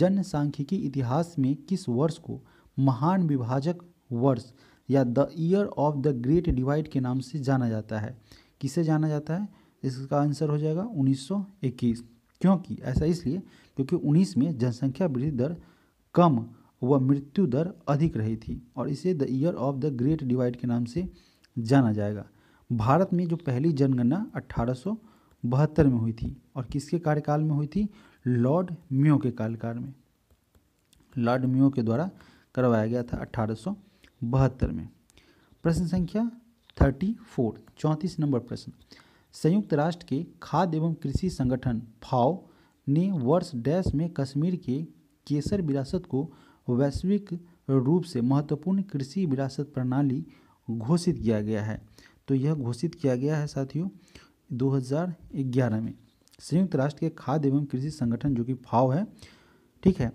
जनसांख्यिकी इतिहास में किस वर्ष को महान विभाजक वर्ष या the year of the great divide के नाम से जाना जाता है किसे जाना जाता है इसका आंसर हो जाएगा 1921 क्योंकि ऐसा इसलिए क्योंकि 19 में जनसंख्या वृद्धि दर कम वह मृत्यु दर अधिक रही थी और इसे the year of the great divide के नाम से जाना जाएगा भारत में जो पहली जनगणना अट्ठारह में हुई थी और किसके कार्यकाल में हुई थी लॉर्ड मियो के कार्यकाल में लॉर्ड मियो के द्वारा करवाया गया था अट्ठारह में प्रश्न संख्या थर्टी फोर चौंतीस नंबर प्रश्न संयुक्त राष्ट्र के खाद्य एवं कृषि संगठन फाओ ने वर्ष डैश में कश्मीर के केसर विरासत को वैश्विक रूप से महत्वपूर्ण कृषि विरासत प्रणाली घोषित किया गया है तो यह घोषित किया गया है साथियों 2011 में संयुक्त राष्ट्र के खाद्य एवं कृषि संगठन जो कि फाव है ठीक है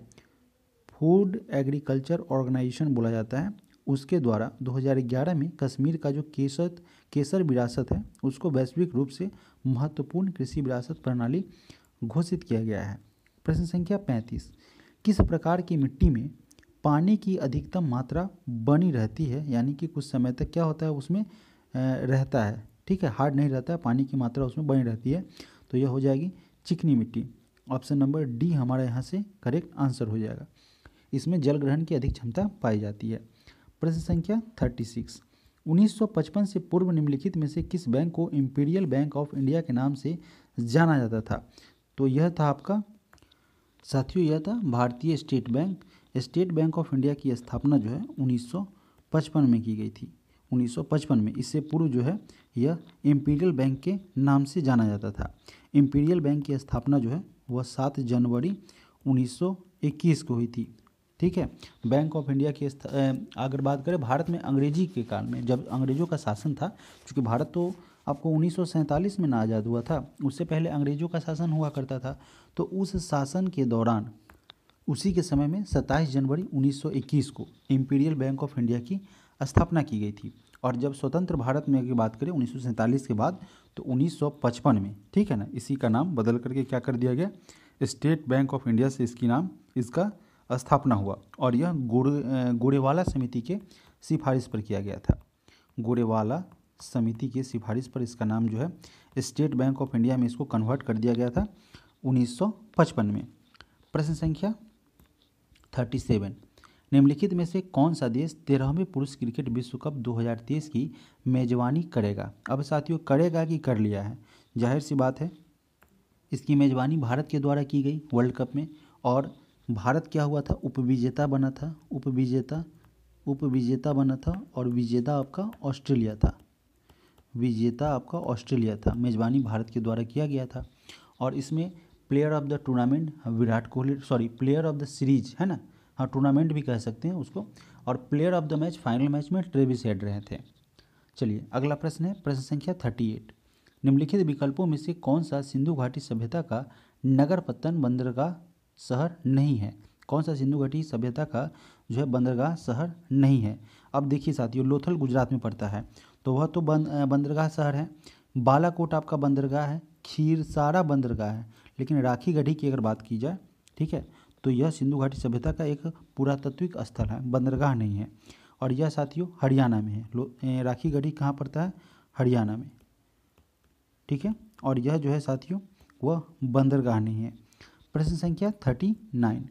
फूड एग्रीकल्चर ऑर्गेनाइजेशन बोला जाता है उसके द्वारा 2011 में कश्मीर का जो केसर केसर विरासत है उसको वैश्विक रूप से महत्वपूर्ण कृषि विरासत प्रणाली घोषित किया गया है प्रश्न संख्या 35 किस प्रकार की मिट्टी में पानी की अधिकतम मात्रा बनी रहती है यानी कि कुछ समय तक क्या होता है उसमें रहता है ठीक है हार्ड नहीं रहता है पानी की मात्रा उसमें बनी रहती है तो यह हो जाएगी चिकनी मिट्टी ऑप्शन नंबर डी हमारे यहाँ से करेक्ट आंसर हो जाएगा इसमें जल ग्रहण की अधिक क्षमता पाई जाती है प्रश्न संख्या थर्टी सिक्स पचपन से पूर्व निम्नलिखित में से किस बैंक को इम्पीरियल बैंक ऑफ इंडिया के नाम से जाना जाता था तो यह था आपका साथियों यह था भारतीय State Bank State Bank of India की स्थापना जो है 1955 में की गई थी 1955 में इससे पूर्व जो है यह इम्पीरियल बैंक के नाम से जाना जाता था इम्पीरियल बैंक की स्थापना जो है वह सात जनवरी 1921 को हुई थी ठीक है बैंक ऑफ इंडिया की अगर बात करें भारत में अंग्रेजी के काल में जब अंग्रेज़ों का शासन था चूँकि भारत तो आपको उन्नीस में ना आज़ाद हुआ था उससे पहले अंग्रेज़ों का शासन हुआ करता था तो उस शासन के दौरान उसी के समय में 27 जनवरी 1921 को इम्पीरियल बैंक ऑफ इंडिया की स्थापना की गई थी और जब स्वतंत्र भारत में की बात करें उन्नीस के बाद तो 1955 में ठीक है ना इसी का नाम बदल करके क्या कर दिया गया स्टेट बैंक ऑफ इंडिया से इसकी नाम इसका स्थापना हुआ और यह गोरे गोरेवाला समिति के सिफारिश पर किया गया था गोरेवाला समिति की सिफारिश पर इसका नाम जो है स्टेट बैंक ऑफ इंडिया में इसको कन्वर्ट कर दिया गया था 1955 में प्रश्न संख्या थर्टी सेवन निम्नलिखित में से कौन सा देश तेरहवें पुरुष क्रिकेट विश्व कप 2023 की मेज़बानी करेगा अब साथियों करेगा कि कर लिया है जाहिर सी बात है इसकी मेज़बानी भारत के द्वारा की गई वर्ल्ड कप में और भारत क्या हुआ था उपविजेता बना था उपविजेता उपविजेता बना था और विजेता आपका ऑस्ट्रेलिया था विजेता आपका ऑस्ट्रेलिया था मेज़बानी भारत के द्वारा किया गया था और इसमें player of the tournament Virat Kohli sorry player of the series है ना हाँ टूर्नामेंट भी कह सकते हैं उसको और player of the match final match में ट्रेविस हेड रहे थे चलिए अगला प्रश्न है प्रश्न संख्या थर्टी एट निम्नलिखित विकल्पों में से कौन सा सिंधु घाटी सभ्यता का नगर पत्तन बंदरगाह शहर नहीं है कौन सा सिंधु घाटी सभ्यता का जो है बंदरगाह शहर नहीं है अब देखिए साथियों लोथल गुजरात में पड़ता है तो वह तो बंद बंदरगाह शहर है बालाकोट आपका बंदरगाह है खीरसारा बंदरगाह है लेकिन राखी गढ़ी की अगर बात की जाए ठीक है तो यह सिंधु घाटी सभ्यता का एक पुरातत्विक स्थल है बंदरगाह नहीं है और यह साथियों हरियाणा में है राखी गढ़ी कहाँ पड़ता है हरियाणा में ठीक है और यह जो है साथियों वह बंदरगाह नहीं है प्रश्न संख्या थर्टी नाइन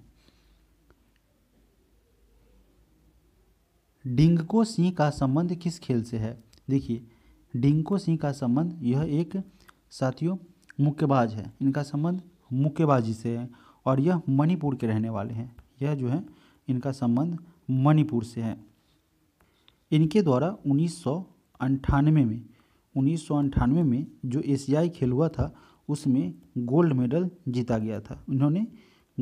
डिंगको सिंह का संबंध किस खेल से है देखिए डिंगको सिंह का संबंध यह एक साथियों मुक्केबाज है इनका संबंध मुक्केबाजी से है और यह मणिपुर के रहने वाले हैं यह जो है इनका संबंध मणिपुर से है इनके द्वारा उन्नीस में उन्नीस में जो एशियाई खेल हुआ था उसमें गोल्ड मेडल जीता गया था इन्होंने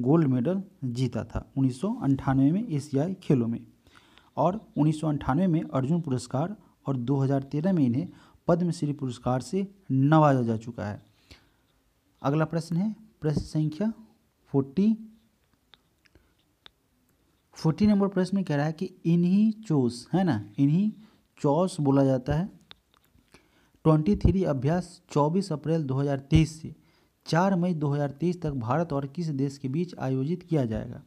गोल्ड मेडल जीता था उन्नीस में एशियाई खेलों में और उन्नीस में अर्जुन पुरस्कार और 2013 में इन्हें पद्मश्री पुरस्कार से नवाजा जा चुका है अगला प्रश्न है प्रश्न संख्या फोर्टी फोर्टी नंबर प्रश्न में कह रहा है कि इन्हीं चोस है ना इन्हीं चौस बोला जाता है ट्वेंटी थ्री अभ्यास चौबीस अप्रैल तेईस से चार मई तेईस तक भारत और किस देश के बीच आयोजित किया जाएगा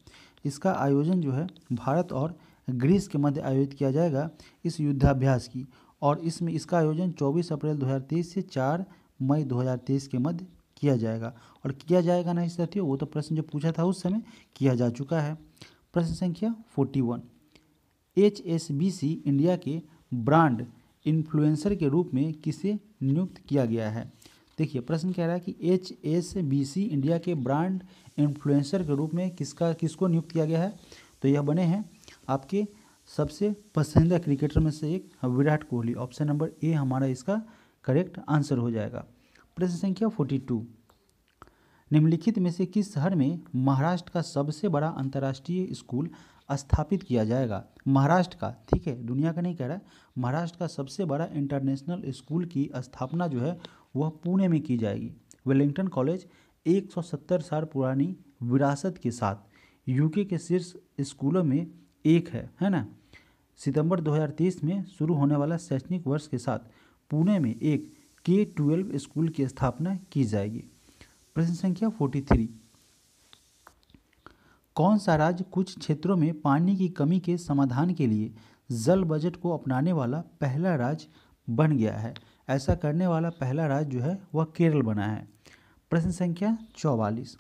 इसका आयोजन जो है भारत और ग्रीस के मध्य आयोजित किया जाएगा इस युद्धाभ्यास की और इसमें इसका आयोजन 24 अप्रैल 2023 से 4 मई 2023 के मध्य किया जाएगा और किया जाएगा नहीं साथियों वो तो प्रश्न जो पूछा था उस समय किया जा चुका है प्रश्न संख्या forty one H S B C India के ब्रांड इन्फ्लुएंसर के रूप में किसे नियुक्त किया गया है देखिए प्रश्न कह रहा है कि H S B C India के ब्रांड इन्फ्लुएंसर के रूप में किसका किसको नियुक्त किया गया है तो यह बने हैं आपके सबसे पसंदीदा क्रिकेटर में से एक Virat Kohli option number A हमारा इसका करेक्ट आंसर हो जाएगा प्रश्न संख्या फोर्टी टू निम्नलिखित में से किस शहर में महाराष्ट्र का सबसे बड़ा अंतर्राष्ट्रीय स्कूल स्थापित किया जाएगा महाराष्ट्र का ठीक है दुनिया का नहीं कह रहा है महाराष्ट्र का सबसे बड़ा इंटरनेशनल स्कूल की स्थापना जो है वह पुणे में की जाएगी वेलिंगटन कॉलेज 170 साल पुरानी विरासत के साथ यूके के शीर्ष स्कूलों में एक है है ना सितंबर 2030 में शुरू होने वाला शैक्षणिक वर्ष के साथ पुणे में एक के ट्वेल्व स्कूल की स्थापना की जाएगी प्रश्न संख्या फोर्टी थ्री कौन सा राज्य कुछ क्षेत्रों में पानी की कमी के समाधान के लिए जल बजट को अपनाने वाला पहला राज्य बन गया है ऐसा करने वाला पहला राज्य जो है वह केरल बना है प्रश्न संख्या चौवालीस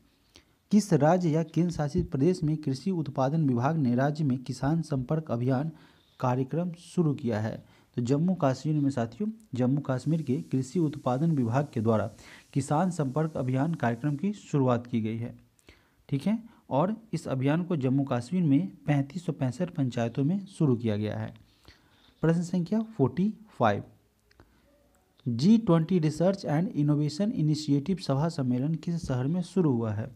किस राज्य या केंद्र शासित प्रदेश में कृषि उत्पादन विभाग ने राज्य में किसान संपर्क अभियान कार्यक्रम शुरू किया है तो जम्मू कश्मीर में साथियों जम्मू कश्मीर के कृषि उत्पादन विभाग के द्वारा किसान संपर्क अभियान कार्यक्रम की शुरुआत की गई है ठीक है और इस अभियान को जम्मू कश्मीर में पैंतीस पंचायतों में शुरू किया गया है प्रश्न संख्या forty five G twenty research and innovation initiative सभा सम्मेलन किस शहर में शुरू हुआ है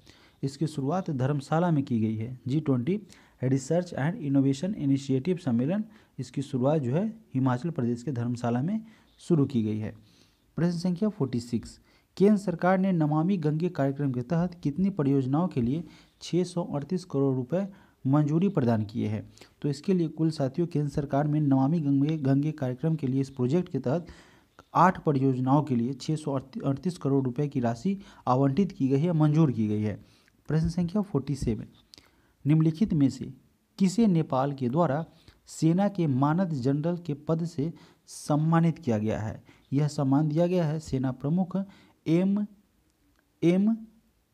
इसकी शुरुआत धर्मशाला में की गई है G twenty research and innovation initiative सम्मेलन इसकी शुरुआत जो है हिमाचल प्रदेश के धर्मशाला में शुरू की गई है प्रश्न संख्या फोर्टी सिक्स केंद्र सरकार ने नमामि गंगे कार्यक्रम के तहत कितनी परियोजनाओं के लिए छः करोड़ रुपये मंजूरी प्रदान किए हैं तो इसके लिए कुल साथियों केंद्र सरकार में नमामि गंगे गंगे कार्यक्रम के लिए इस प्रोजेक्ट के तहत आठ परियोजनाओं के लिए छः करोड़ रुपये की राशि आवंटित की गई है मंजूर की गई है प्रश्न संख्या फोर्टी सेवन निम्नलिखित में से किसे नेपाल के द्वारा सेना के मानद जनरल के पद से सम्मानित किया गया है यह सम्मान दिया गया है सेना प्रमुख एम एम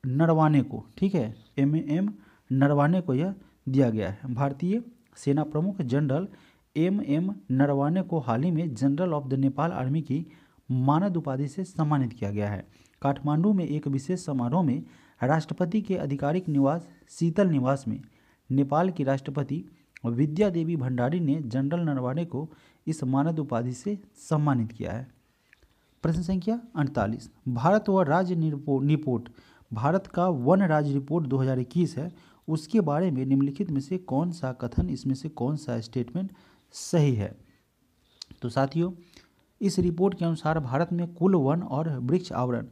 नरवाने को ठीक है एम एम नरवाने को यह दिया गया है भारतीय सेना प्रमुख जनरल एम एम नरवाने को हाल ही में general of the Nepal army की मानद उपाधि से सम्मानित किया गया है काठमांडू में एक विशेष समारोह में राष्ट्रपति के आधिकारिक निवास शीतल निवास में नेपाल की राष्ट्रपति विद्या देवी भंडारी ने जनरल नरवाड़े को इस मानद उपाधि से सम्मानित किया है प्रश्न संख्या अड़तालीस भारत व राज्य रिपोर्ट भारत का वन राज्य रिपोर्ट 2021 है उसके बारे में निम्नलिखित में से कौन सा कथन इसमें से कौन सा स्टेटमेंट सही है तो साथियों इस रिपोर्ट के अनुसार भारत में कुल वन और वृक्ष आवरण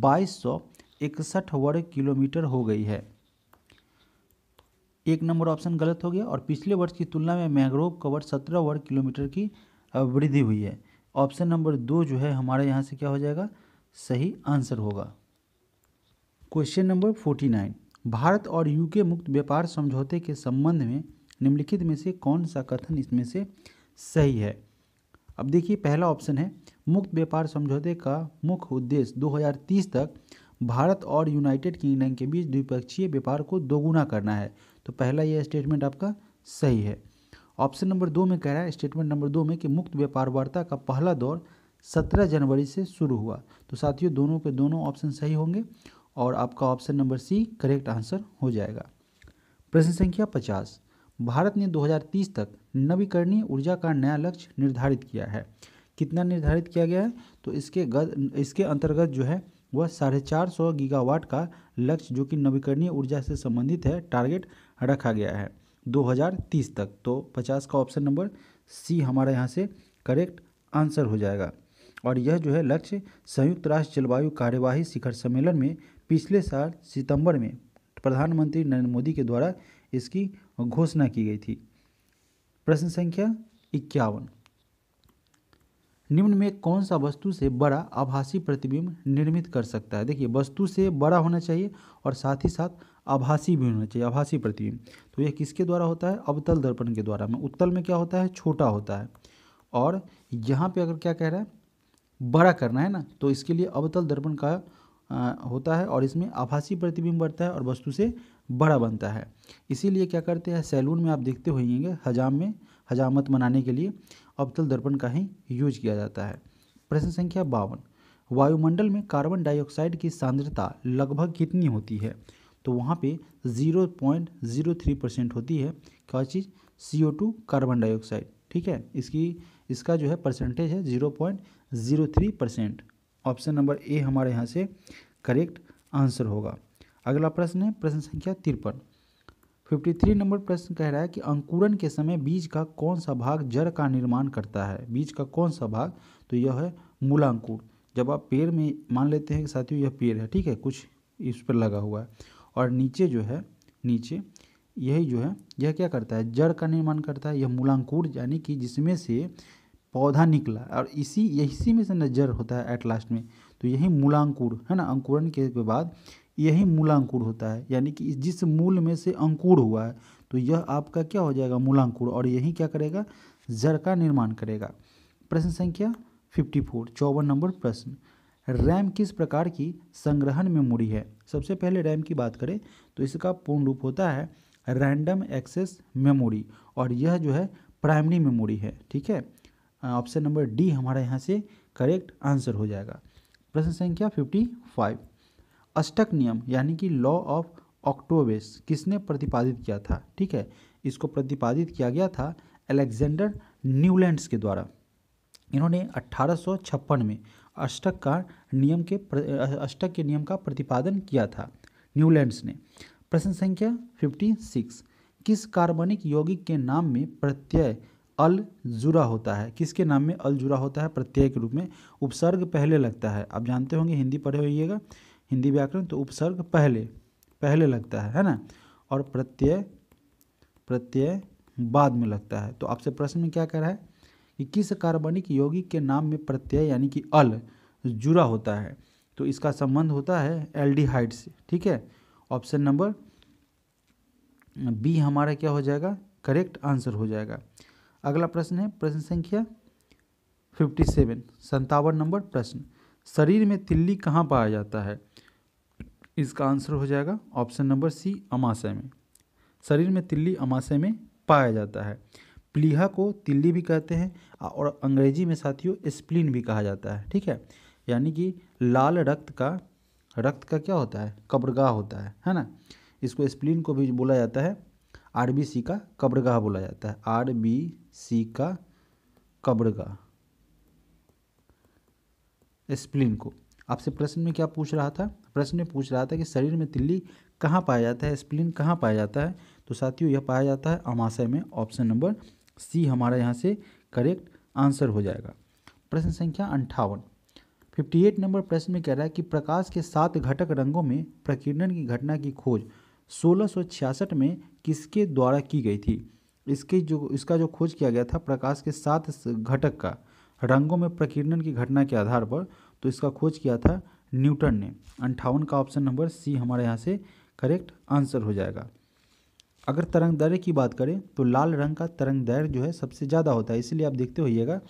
बाईस सौ इकसठ वर्ग किलोमीटर हो गई है एक नंबर ऑप्शन गलत हो गया और पिछले वर्ष की तुलना में मैंग्रोव कवर सत्रह वर्ग किलोमीटर की वृद्धि हुई है ऑप्शन नंबर दो जो है हमारे यहाँ से क्या हो जाएगा सही आंसर होगा question number forty nine Bharat और यूके मुक्त व्यापार समझौते के संबंध में निम्नलिखित में से कौन सा कथन इसमें से सही है अब देखिए पहला ऑप्शन है मुक्त व्यापार समझौते का मुख्य उद्देश्य 2030 तक भारत और यूनाइटेड किंगडम के बीच द्विपक्षीय व्यापार को दोगुना करना है तो पहला यह स्टेटमेंट आपका सही है ऑप्शन नंबर दो में कह रहा है स्टेटमेंट नंबर दो में कि मुक्त व्यापार वार्ता का पहला दौर 17 जनवरी से शुरू हुआ तो साथियों दोनों के दोनों ऑप्शन सही होंगे और आपका option number C correct answer हो जाएगा प्रश्न संख्या 50 भारत ने 2030 तक नवीकरणीय ऊर्जा का नया लक्ष्य निर्धारित किया है कितना निर्धारित किया गया है तो इसके गद, इसके अंतर्गत जो है वह साढ़े चार सौ गीगावाट का लक्ष्य जो कि नवीकरणीय ऊर्जा से संबंधित है टारगेट रखा गया है 2030 तक तो 50 का ऑप्शन नंबर सी हमारा यहाँ से करेक्ट आंसर हो जाएगा और यह जो है लक्ष्य संयुक्त राष्ट्र जलवायु कार्यवाही शिखर सम्मेलन में पिछले साल सितंबर में प्रधानमंत्री नरेंद्र मोदी के द्वारा इसकी घोषणा की गई थी प्रश्न संख्या इक्यावन निम्न में कौन सा वस्तु से बड़ा आभासी प्रतिबिंब निर्मित कर सकता है देखिए वस्तु से बड़ा होना चाहिए और साथ ही साथ आभासी भी होना चाहिए आभासी प्रतिबिंब तो यह किसके द्वारा होता है अवतल दर्पण के द्वारा में उत्तल में क्या होता है छोटा होता है और यहाँ पे अगर क्या कह रहा है बड़ा करना है ना तो इसके लिए अवतल दर्पण का आ, होता है और इसमें आभासी प्रतिबिंब बढ़ता है और वस्तु से बड़ा बनता है इसीलिए क्या करते हैं सैलून में आप देखते होंगे हजाम में हजामत मनाने के लिए अवतल दर्पण का ही यूज किया जाता है प्रश्न संख्या बावन वायुमंडल में कार्बन डाइऑक्साइड की सांद्रता लगभग कितनी होती है तो वहाँ पे zero point zero three percent होती है क्या चीज़ C O two carbon dioxide ठीक है इसकी इसका जो है परसेंटेज है zero point zero three percent option number A हमारे यहाँ से करेक्ट आंसर होगा अगला प्रश्न है प्रश्न संख्या तिरपन फिफ्टी थ्री नंबर प्रश्न कह रहा है कि अंकुरण के समय बीज का कौन सा भाग जड़ का निर्माण करता है बीज का कौन सा भाग तो यह है मूलांकुर जब आप पेड़ में मान लेते हैं कि साथियों यह पेड़ है ठीक है कुछ इस पर लगा हुआ है और नीचे जो है नीचे यही जो है यह क्या करता है जड़ का निर्माण करता है यह मूलांकुर यानी कि जिसमें से पौधा निकला और इसी इसी में से न जड़ होता है एट लास्ट में तो यही मूलांकुर है ना अंकुरण के बाद यही मूलांकुर होता है यानी कि जिस मूल में से अंकुर हुआ है तो यह आपका क्या हो जाएगा मूलांकुर और यही क्या करेगा जड़ का निर्माण करेगा प्रश्न संख्या फिफ्टी फोर चौवन नंबर प्रश्न रैम किस प्रकार की संग्रहण में है सबसे पहले रैम की बात करें तो इसका पूर्ण रूप होता है रैंडम एक्सेस मेमोरी और यह जो है प्राइमरी मेमोरी है ठीक है ऑप्शन नंबर डी हमारा यहाँ से करेक्ट आंसर हो जाएगा प्रश्न संख्या फिफ्टी फाइव अष्टक नियम यानी कि लॉ ऑफ ऑक्टोवेस किसने प्रतिपादित किया था ठीक है इसको प्रतिपादित किया गया था अलेक्जेंडर न्यूलैंड्स के द्वारा इन्होंने अट्ठारह में अष्टक का नियम के अष्टक के नियम का प्रतिपादन किया था न्यूलैंड्स ने प्रश्न संख्या फिफ्टी सिक्स किस कार्बनिक यौगिक के नाम में प्रत्यय अल जुरा होता है किसके नाम में अल जुरा होता है प्रत्यय के रूप में उपसर्ग पहले लगता है आप जानते होंगे हिंदी पढ़े होइएगा हिंदी व्याकरण तो उपसर्ग पहले पहले लगता है है ना और प्रत्यय प्रत्यय बाद में लगता है तो आपसे प्रश्न में क्या कह रहा है कि किस कार्बनिक यौगिक के नाम में प्रत्यय यानी कि अल जुड़ा होता है तो इसका संबंध होता है एल्डिहाइड से ठीक है ऑप्शन नंबर बी हमारा क्या हो जाएगा करेक्ट आंसर हो जाएगा अगला प्रश्न है प्रश्न संख्या फिफ्टी सेवन संतावन नंबर प्रश्न शरीर में तिल्ली कहाँ पाया जाता है इसका आंसर हो जाएगा ऑप्शन नंबर सी अमाशय में शरीर में तिल्ली अमाशय में पाया जाता है प्लीहा को तिल्ली भी कहते हैं और अंग्रेजी में साथियों स्प्लिन भी कहा जाता है ठीक है यानी कि लाल रक्त का रक्त का क्या होता है कब्रगाह होता है है ना इसको स्प्लिन को भी बोला जाता है आर बी सी का कब्रगाह बोला जाता है आर बी सी का कब्रगाह स्प्लिन को आपसे प्रश्न में क्या पूछ रहा था प्रश्न में पूछ रहा था कि शरीर में तिल्ली कहाँ पाया जाता है स्प्लिन कहाँ पाया जाता है तो साथियों यह पाया जाता है अमाशय में ऑप्शन नंबर सी हमारा यहाँ से करेक्ट आंसर हो जाएगा प्रश्न संख्या अंठावन 58 नंबर प्रश्न में कह रहा है कि प्रकाश के सात घटक रंगों में प्रकीर्णन की घटना की खोज सोलह में किसके द्वारा की गई थी इसके जो इसका जो खोज किया गया था प्रकाश के सात घटक का रंगों में प्रकीर्णन की घटना के आधार पर तो इसका खोज किया था न्यूटन ने अंठावन का ऑप्शन नंबर सी हमारे यहाँ से करेक्ट आंसर हो जाएगा अगर तरंग दैर्य की बात करें तो लाल रंग का तरंग दैर्य जो है सबसे ज़्यादा होता है इसलिए आप देखते होइएगा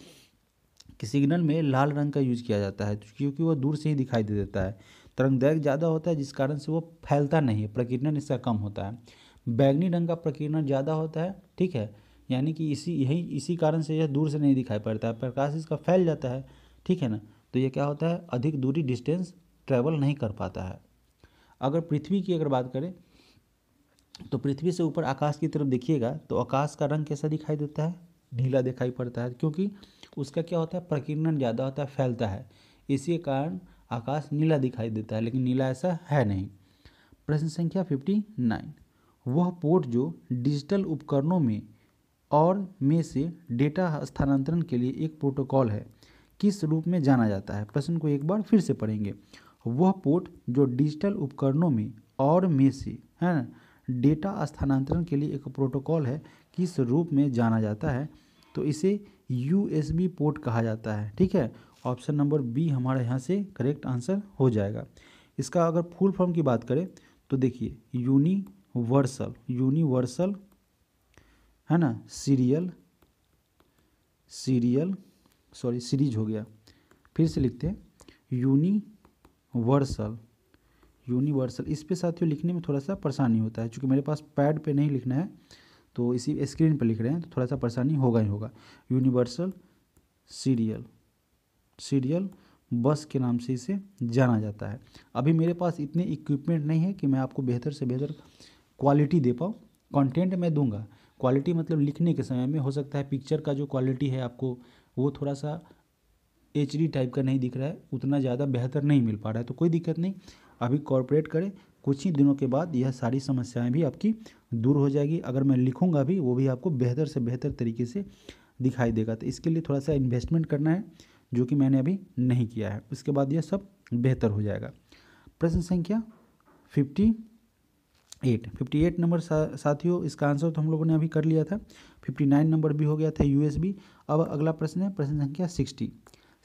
कि सिग्नल में लाल रंग का यूज किया जाता है क्योंकि वह दूर से ही दिखाई दे देता है तरंगदैर्घ्य ज़्यादा होता है जिस कारण से वो फैलता नहीं है प्रकीर्णन इसका कम होता है बैगनी रंग का प्रकीर्णन ज़्यादा होता है ठीक है यानी कि इसी यही इसी कारण से यह दूर से नहीं दिखाई पड़ता है प्रकाश इसका फैल जाता है ठीक है ना तो यह क्या होता है अधिक दूरी डिस्टेंस ट्रैवल नहीं कर पाता है अगर पृथ्वी की अगर बात करें तो पृथ्वी से ऊपर आकाश की तरफ देखिएगा तो आकाश का रंग कैसा दिखाई देता है नीला दिखाई पड़ता है क्योंकि उसका क्या होता है प्रकीर्णन ज़्यादा होता है फैलता है इसी के कारण आकाश नीला दिखाई देता है लेकिन नीला ऐसा है नहीं प्रश्न संख्या फिफ्टी नाइन वह पोर्ट जो डिजिटल उपकरणों में और में से डेटा स्थानांतरण के लिए एक प्रोटोकॉल है किस रूप में जाना जाता है प्रश्न को एक बार फिर से पढ़ेंगे वह पोर्ट जो डिजिटल उपकरणों में और में से है ना डेटा स्थानांतरण के लिए एक प्रोटोकॉल है किस रूप में जाना जाता है तो इसे यू पोर्ट कहा जाता है ठीक है ऑप्शन नंबर बी हमारे यहाँ से करेक्ट आंसर हो जाएगा इसका अगर फुल फॉर्म की बात करें तो देखिए यूनिवर्सल यूनिवर्सल है ना सीरियल सीरियल सॉरी सीरीज हो गया फिर से लिखते हैं यूनिवर्सल यूनिवर्सल इस पे साथियों लिखने में थोड़ा सा परेशानी होता है क्योंकि मेरे पास पैड पे नहीं लिखना है तो इसी स्क्रीन पर लिख रहे हैं तो थोड़ा सा परेशानी होगा ही होगा यूनिवर्सल सीरियल सीरियल बस के नाम से इसे जाना जाता है अभी मेरे पास इतने इक्विपमेंट नहीं है कि मैं आपको बेहतर से बेहतर क्वालिटी दे पाऊँ कंटेंट मैं दूंगा क्वालिटी मतलब लिखने के समय में हो सकता है पिक्चर का जो क्वालिटी है आपको वो थोड़ा सा एच टाइप का नहीं दिख रहा है उतना ज़्यादा बेहतर नहीं मिल पा रहा है तो कोई दिक्कत नहीं अभी कॉरपोरेट करें कुछ ही दिनों के बाद यह सारी समस्याएं भी आपकी दूर हो जाएगी अगर मैं लिखूंगा भी वो भी आपको बेहतर से बेहतर तरीके से दिखाई देगा तो इसके लिए थोड़ा सा इन्वेस्टमेंट करना है जो कि मैंने अभी नहीं किया है उसके बाद यह सब बेहतर हो जाएगा प्रश्न संख्या fifty eight fifty eight number साथियों इसका आंसर तो हम लोगों ने अभी कर लिया था फिफ्टी नाइन नंबर भी हो गया था यूएसबी अब अगला प्रश्न है प्रश्न संख्या सिक्सटी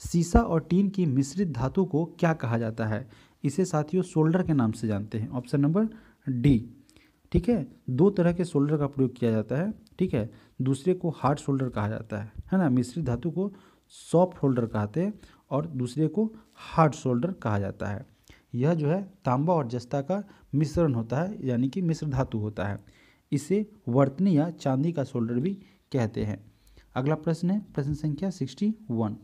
सीसा और टीन की मिश्रित धातु को क्या कहा जाता है इसे साथियों शोल्डर के नाम से जानते हैं ऑप्शन नंबर डी ठीक है दो तरह के शोल्डर का प्रयोग किया जाता है ठीक है दूसरे को हार्ड शोल्डर कहा जाता है है ना मिश्रित धातु को सॉफ्ट होल्डर कहते हैं और दूसरे को हार्ड शोल्डर कहा जाता है यह जो है तांबा और जस्ता का मिश्रण होता है यानी कि मिश्र धातु होता है इसे वर्तनी या चांदी का शोल्डर भी कहते हैं अगला प्रश्न है प्रश्न संख्या सिक्सटी वन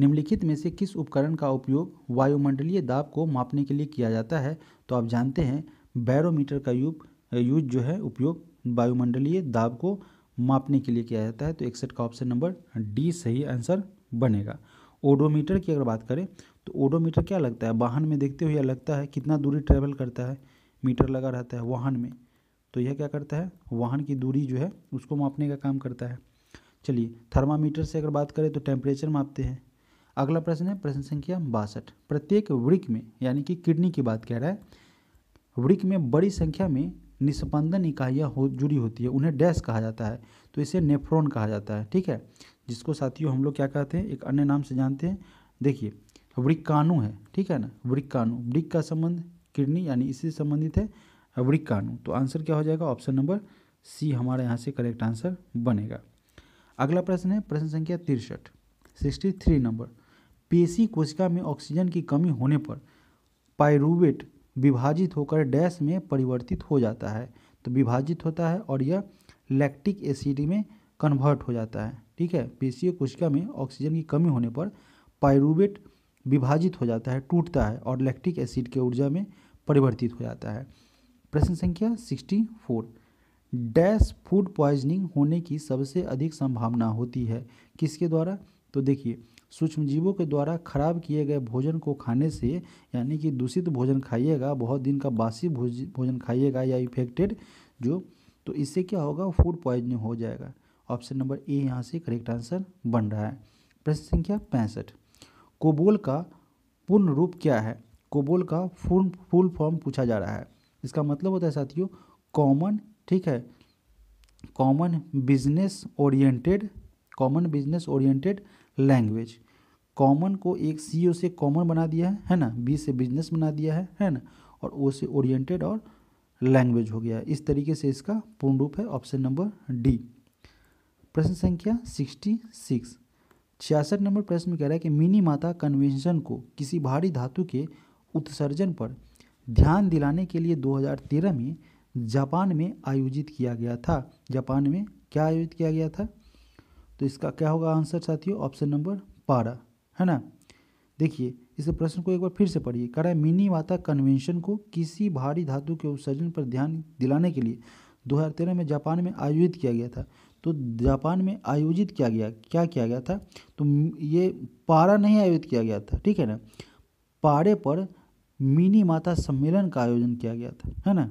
निम्नलिखित में से किस उपकरण का उपयोग वायुमंडलीय दाब को मापने के लिए किया जाता है तो आप जानते हैं बैरोमीटर का यूप यूज जो है उपयोग वायुमंडलीय दाब को मापने के लिए किया जाता है तो इकसठ का ऑप्शन नंबर डी सही आंसर बनेगा ओडोमीटर की अगर बात करें तो ओडोमीटर क्या लगता है वाहन में देखते हुए यह लगता है कितना दूरी ट्रेवल करता है मीटर लगा रहता है वाहन में तो यह क्या करता है वाहन की दूरी जो है उसको मापने का काम करता है चलिए थर्मामीटर से अगर बात करें तो टेम्परेचर मापते हैं अगला प्रश्न है प्रश्न संख्या बासठ प्रत्येक वृक में यानी कि किडनी की बात कह रहा है वृक में बड़ी संख्या में निष्पंदन इकाइयाँ हो जुड़ी होती है उन्हें डैश कहा जाता है तो इसे नेफ्रॉन कहा जाता है ठीक है जिसको साथियों हम लोग क्या कहते हैं एक अन्य नाम से जानते हैं देखिए वृक्काणु है ठीक है ना वृक्काणु वृक का संबंध किडनी यानी इससे संबंधित है वृक्काणु तो आंसर क्या हो जाएगा ऑप्शन नंबर सी हमारे यहाँ से करेक्ट आंसर बनेगा अगला प्रश्न है प्रश्न संख्या तिरसठ सिक्सटी थ्री नंबर पेशी कोशिका में ऑक्सीजन की कमी होने पर पायरूवेट विभाजित होकर डैश में परिवर्तित हो जाता है तो विभाजित होता है और यह लैक्टिक एसिड में कन्वर्ट हो जाता है ठीक है पेशीय कोशिका में ऑक्सीजन की कमी होने पर पायरूवेट विभाजित हो जाता है टूटता है और लैक्टिक एसिड के ऊर्जा में परिवर्तित हो जाता है प्रश्न संख्या sixty four dash food poisoning होने की सबसे अधिक संभावना होती है किसके द्वारा तो देखिए सूक्ष्मजीवों के द्वारा खराब किए गए भोजन को खाने से यानी कि दूषित भोजन खाइएगा बहुत दिन का बासी भोजन खाइएगा या इफेक्टेड जो तो इससे क्या होगा फूड पॉइजनिंग हो जाएगा ऑप्शन नंबर ए यहाँ से करेक्ट आंसर बन रहा है प्रश्न संख्या पैंसठ कोबोल का पूर्ण रूप क्या है कोबोल का फूल फूल फॉर्म पूछा जा रहा है इसका मतलब होता है साथियों कॉमन ठीक है common business oriented common business oriented language common को एक सी ओ से कॉमन बना दिया है है ना बी से बिजनेस बना दिया है है ना और ओ से ओरिएंटेड और लैंग्वेज हो गया है इस तरीके से इसका पूर्ण रूप है ऑप्शन नंबर डी प्रश्न संख्या सिक्सटी सिक्स छियासठ नंबर प्रश्न में कह रहा है कि मिनी माता कन्वेंशन को किसी भारी धातु के उत्सर्जन पर ध्यान दिलाने के लिए 2013 में जापान में आयोजित किया गया था जापान में क्या आयोजित किया गया था तो इसका क्या होगा आंसर साथियों ऑप्शन नंबर बारह है ना देखिए इस प्रश्न को एक बार फिर से पढ़िए कह रहा है मिनी माता कन्वेंशन को किसी भारी धातु के उत्सर्जन पर ध्यान दिलाने के लिए 2013 में जापान में आयोजित किया गया था तो जापान में आयोजित किया गया क्या किया गया था तो ये पारा नहीं आयोजित किया गया था ठीक है ना पारे पर मिनी माता सम्मेलन का आयोजन किया गया था है ना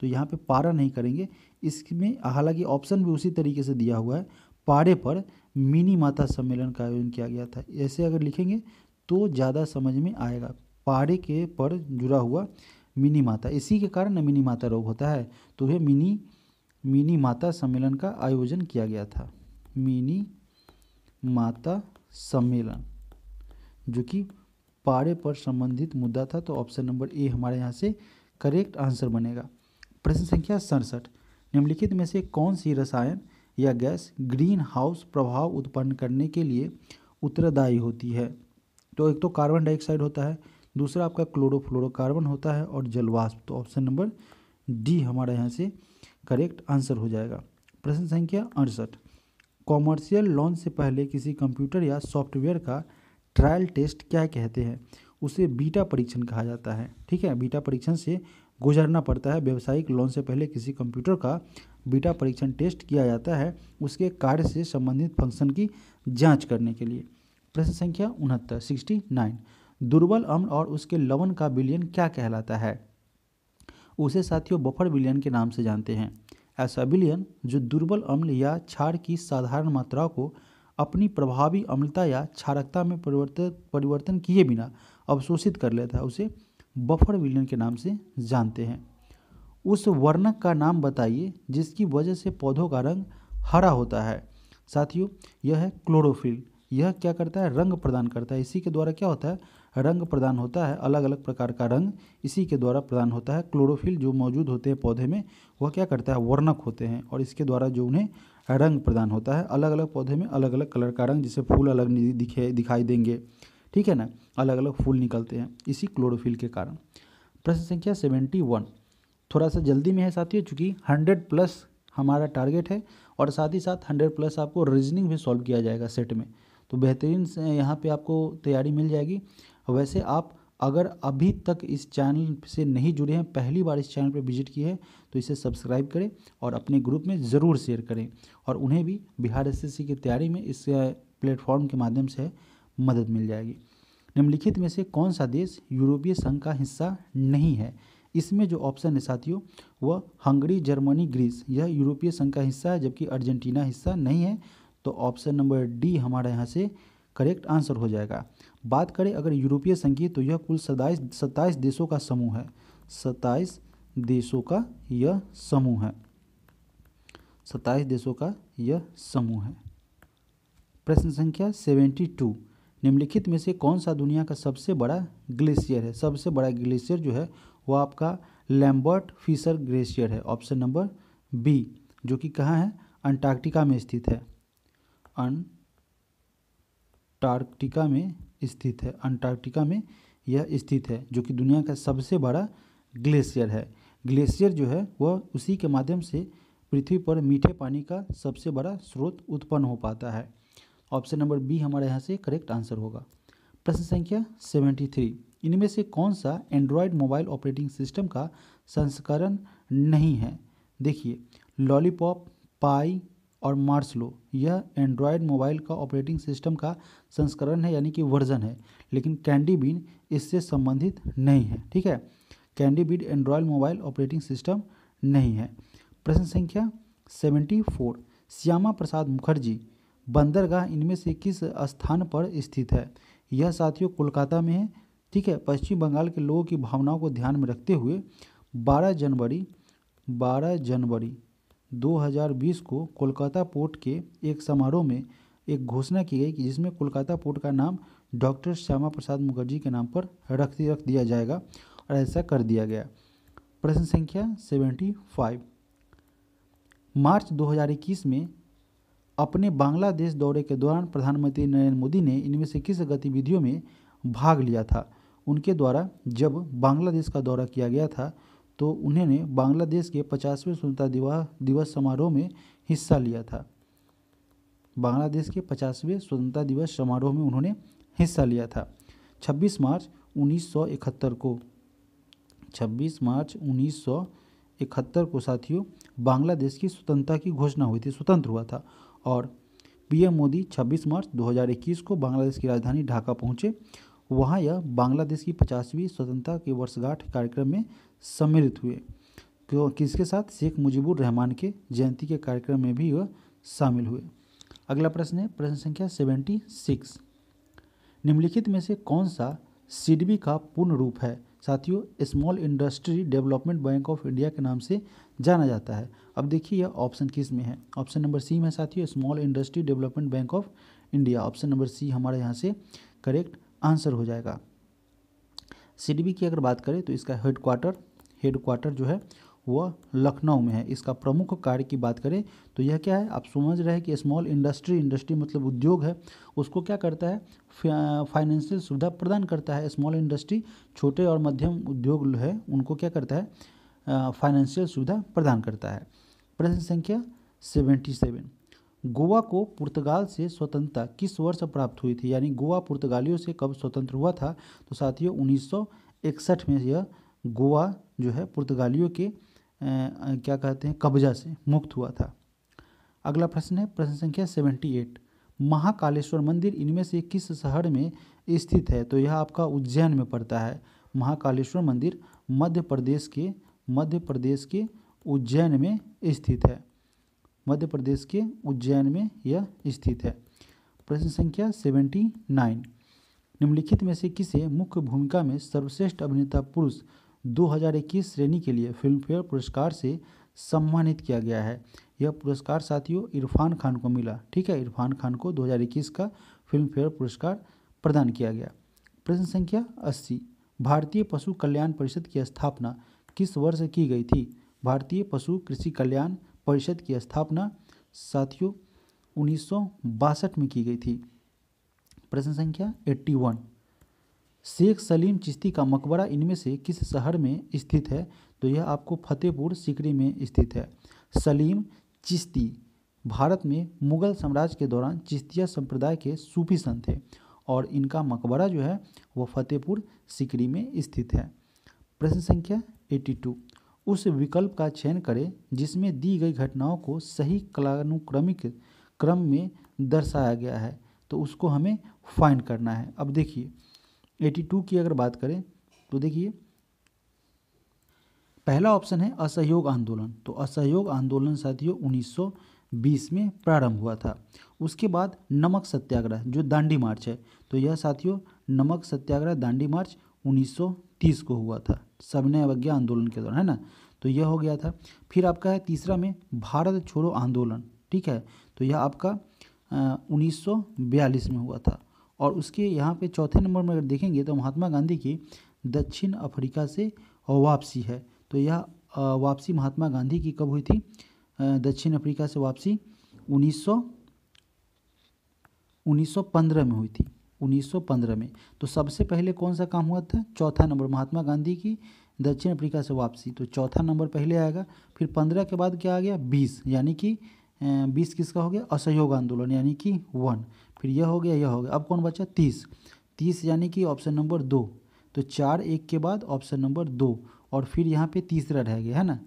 तो यहाँ पे पारा नहीं करेंगे इसमें हालांकि ऑप्शन भी उसी तरीके से दिया हुआ है पारे पर मिनी माता सम्मेलन का आयोजन किया गया था ऐसे अगर लिखेंगे तो ज़्यादा समझ में आएगा पारे के पर जुड़ा हुआ मिनी माता इसी के कारण मिनी माता रोग होता है तो यह मिनी मिनी माता सम्मेलन का आयोजन किया गया था मिनी माता सम्मेलन जो कि पारे पर संबंधित मुद्दा था तो ऑप्शन नंबर ए हमारे यहाँ से करेक्ट आंसर बनेगा प्रश्न संख्या सड़सठ निम्नलिखित में से कौन सी रसायन यह गैस ग्रीन हाउस प्रभाव उत्पन्न करने के लिए उत्तरदायी होती है तो एक तो कार्बन डाइऑक्साइड होता है दूसरा आपका क्लोरोफ्लोरोकार्बन होता है और जलवाष्प तो ऑप्शन नंबर डी हमारे यहाँ से करेक्ट आंसर हो जाएगा प्रश्न संख्या अड़सठ कॉमर्शियल लॉन्च से पहले किसी कंप्यूटर या सॉफ्टवेयर का ट्रायल टेस्ट क्या कहते हैं उसे बीटा परीक्षण कहा जाता है ठीक है बीटा परीक्षण से गुजरना पड़ता है व्यावसायिक लॉन्च से पहले किसी कंप्यूटर का बीटा परीक्षण टेस्ट किया जाता है उसके कार्य से संबंधित फंक्शन की जांच करने के लिए प्रश्न संख्या उनहत्तर सिक्सटी नाइन दुर्बल अम्ल और उसके लवण का विलियन क्या कहलाता है उसे साथियों बफर विलियन के नाम से जानते हैं ऐसा विलियन जो दुर्बल अम्ल या क्षार की साधारण मात्रा को अपनी प्रभावी अम्लता या क्षारकता में परिवर्तित परिवर्तन किए बिना अवशोषित कर लेता है उसे बफर विलियन के नाम से जानते हैं उस वर्णक का नाम बताइए जिसकी वजह से पौधों का रंग हरा होता है साथियों यह है क्लोरोफिल यह क्या करता है रंग प्रदान करता है इसी के द्वारा क्या होता है रंग प्रदान होता है अलग अलग प्रकार का रंग इसी के द्वारा प्रदान होता है क्लोरोफिल जो मौजूद होते हैं पौधे में वह क्या करता है वर्णक होते हैं और इसके द्वारा जो उन्हें रंग प्रदान होता है अलग अलग पौधे में अलग अलग कलर का रंग जिसे फूल अलग दिखे दिखाई देंगे ठीक है ना अलग अलग फूल निकलते हैं इसी क्लोरोफिल के कारण प्रश्न संख्या सेवेंटी वन थोड़ा सा जल्दी में है साथियों चूँकि हंड्रेड प्लस हमारा टारगेट है और साथ ही साथ हंड्रेड प्लस आपको रीजनिंग भी सॉल्व किया जाएगा सेट में तो बेहतरीन यहाँ पे आपको तैयारी मिल जाएगी वैसे आप अगर अभी तक इस चैनल से नहीं जुड़े हैं पहली बार इस चैनल पर विजिट किए हैं तो इसे सब्सक्राइब करें और अपने ग्रुप में ज़रूर शेयर करें और उन्हें भी बिहार एस की तैयारी में इस प्लेटफॉर्म के माध्यम से मदद मिल जाएगी निम्नलिखित में से कौन सा देश यूरोपीय संघ का हिस्सा नहीं है इसमें जो ऑप्शन है साथियों वह हंगरी जर्मनी ग्रीस यह यूरोपीय संघ का हिस्सा है जबकि अर्जेंटीना हिस्सा नहीं है तो ऑप्शन नंबर डी हमारे यहाँ से करेक्ट आंसर हो जाएगा बात करें अगर यूरोपीय संघ की तो यह कुल सताईस सत्ताईस देशों का समूह है सत्ताईस देशों का यह समूह है सत्ताईस देशों का यह समूह है प्रश्न संख्या सेवेंटी टू निम्नलिखित में से कौन सा दुनिया का सबसे बड़ा ग्लेशियर है सबसे बड़ा ग्लेशियर जो है वो आपका लैम्बर्ट फिशर ग्लेशियर है ऑप्शन नंबर बी जो कि कहाँ है अंटार्कटिका में स्थित है अंटार्कटिका में स्थित है अंटार्कटिका में यह स्थित है जो कि दुनिया का सबसे बड़ा ग्लेशियर है ग्लेशियर जो है वह उसी के माध्यम से पृथ्वी पर मीठे पानी का सबसे बड़ा स्रोत उत्पन्न हो पाता है ऑप्शन नंबर बी हमारे यहाँ से करेक्ट आंसर होगा प्रश्न संख्या सेवेंटी थ्री इनमें से कौन सा एंड्रॉयड मोबाइल ऑपरेटिंग सिस्टम का संस्करण नहीं है देखिए लॉलीपॉप पाई और मार्सलो यह एंड्रॉयड मोबाइल का ऑपरेटिंग सिस्टम का संस्करण है यानी कि वर्जन है लेकिन कैंडी बीन इससे संबंधित नहीं है ठीक है candy bean Android mobile operating system नहीं है प्रश्न संख्या सेवेंटी फोर श्यामा प्रसाद मुखर्जी बंदरगाह इनमें से किस स्थान पर स्थित है यह साथियों कोलकाता में है ठीक है पश्चिम बंगाल के लोगों की भावनाओं को ध्यान में रखते हुए 12 जनवरी 12 जनवरी 2020 को कोलकाता पोर्ट के एक समारोह में एक घोषणा की गई कि जिसमें कोलकाता पोर्ट का नाम डॉक्टर श्यामा प्रसाद मुखर्जी के नाम पर रख रख दिया जाएगा और ऐसा कर दिया गया प्रश्न संख्या 75 मार्च 2021 में अपने बांग्लादेश दौरे के दौरान प्रधानमंत्री नरेंद्र मोदी ने इनमें से किस गतिविधियों में भाग लिया था उनके द्वारा जब बांग्लादेश का दौरा किया गया था तो उन्होंने बांग्लादेश के पचासवें स्वतंत्रता दिवस दिवस समारोह में हिस्सा लिया था बांग्लादेश के पचासवें स्वतंत्रता दिवस समारोह में उन्होंने हिस्सा लिया था 26 मार्च 1971 को 26 मार्च 1971 को साथियों बांग्लादेश की स्वतंत्रता की घोषणा हुई थी स्वतंत्र हुआ था और पीएम मोदी 26 मार्च 2021 को बांग्लादेश की राजधानी ढाका पहुंचे वहाँ यह बांग्लादेश की पचासवीं स्वतंत्रता की वर्षगांठ कार्यक्रम में सम्मिलित हुए क्यों किसके साथ शेख मुजीबुर रहमान के जयंती के कार्यक्रम में भी वह शामिल हुए अगला प्रश्न है प्रश्न संख्या सेवेंटी सिक्स निम्नलिखित में से कौन सा सीडबी का पूर्ण रूप है साथियों small industry development bank of India के नाम से जाना जाता है अब देखिए यह ऑप्शन किस में है ऑप्शन नंबर सी में साथियों small industry development bank of India option number C हमारे यहाँ से करेक्ट आंसर हो जाएगा सिडबी की अगर बात करें तो इसका हेड क्वार्टर हेड क्वार्टर जो है वह लखनऊ में है इसका प्रमुख कार्य की बात करें तो यह क्या है आप समझ रहे हैं कि स्मॉल इंडस्ट्री इंडस्ट्री मतलब उद्योग है उसको क्या करता है फाइनेंशियल सुविधा प्रदान करता है स्मॉल इंडस्ट्री छोटे और मध्यम उद्योग है उनको क्या करता है फाइनेंशियल सुविधा प्रदान करता है प्रश्न संख्या सेवेंटी सेवन गोवा को पुर्तगाल से स्वतंत्रता किस वर्ष प्राप्त हुई थी यानी गोवा पुर्तगालियों से कब स्वतंत्र हुआ था तो साथियों उन्नीस में यह गोवा जो है पुर्तगालियों के आ, क्या कहते हैं कब्जा से मुक्त हुआ था अगला प्रश्न है प्रश्न संख्या 78 महाकालेश्वर मंदिर इनमें से किस शहर में स्थित है तो यह आपका उज्जैन में पड़ता है महाकालेश्वर मंदिर मध्य प्रदेश के मध्य प्रदेश के उज्जैन में स्थित है मध्य प्रदेश के उज्जैन में यह स्थित है प्रश्न संख्या सेवेंटी नाइन निम्नलिखित में से किसे मुख्य भूमिका में सर्वश्रेष्ठ अभिनेता पुरुष 2021 श्रेणी के लिए फिल्मफेयर पुरस्कार से सम्मानित किया गया है यह पुरस्कार साथियों इरफान खान को मिला ठीक है इरफान खान को 2021 का फिल्मफेयर पुरस्कार प्रदान किया गया प्रश्न संख्या 80 भारतीय पशु कल्याण परिषद की स्थापना किस वर्ष की गई थी भारतीय पशु कृषि कल्याण परिषद की स्थापना साथियों उन्नीस में की गई थी प्रश्न संख्या 81 शेख सलीम चिश्ती का मकबरा इनमें से किस शहर में स्थित है तो यह आपको फतेहपुर सिकरी में स्थित है सलीम चिश्ती भारत में मुगल साम्राज्य के दौरान चिश्तिया संप्रदाय के सूफी संत थे और इनका मकबरा जो है वह फतेहपुर सिकरी में स्थित है प्रश्न संख्या 82 उस विकल्प का चयन करें जिसमें दी गई घटनाओं को सही कलानुक्रमिक क्रम में दर्शाया गया है तो उसको हमें फाइंड करना है अब देखिए 82 की अगर बात करें तो देखिए पहला ऑप्शन है असहयोग आंदोलन तो असहयोग आंदोलन साथियों 1920 में प्रारंभ हुआ था उसके बाद नमक सत्याग्रह जो दांडी मार्च है तो यह साथियों नमक सत्याग्रह दांडी मार्च 1930 को हुआ था सबने अवज्ञा आंदोलन के दौरान है ना तो यह हो गया था फिर आपका है तीसरा में भारत छोड़ो आंदोलन ठीक है तो यह आपका उन्नीस में हुआ था और उसके यहाँ पे चौथे नंबर में अगर देखेंगे तो महात्मा गांधी की दक्षिण अफ्रीका से वापसी है तो यह वापसी महात्मा गांधी की कब हुई थी दक्षिण अफ्रीका से वापसी 1900 1915 में हुई थी 1915 में तो सबसे पहले कौन सा काम हुआ था चौथा नंबर महात्मा गांधी की दक्षिण अफ्रीका से वापसी तो चौथा नंबर पहले आएगा फिर पंद्रह के बाद क्या आ गया बीस यानी कि बीस किसका हो गया असहयोग आंदोलन यानी कि वन फिर यह हो गया यह हो गया अब कौन बचा तीस तीस यानी कि ऑप्शन नंबर दो तो चार एक के बाद ऑप्शन नंबर दो और फिर यहाँ पे तीसरा रह गया है ना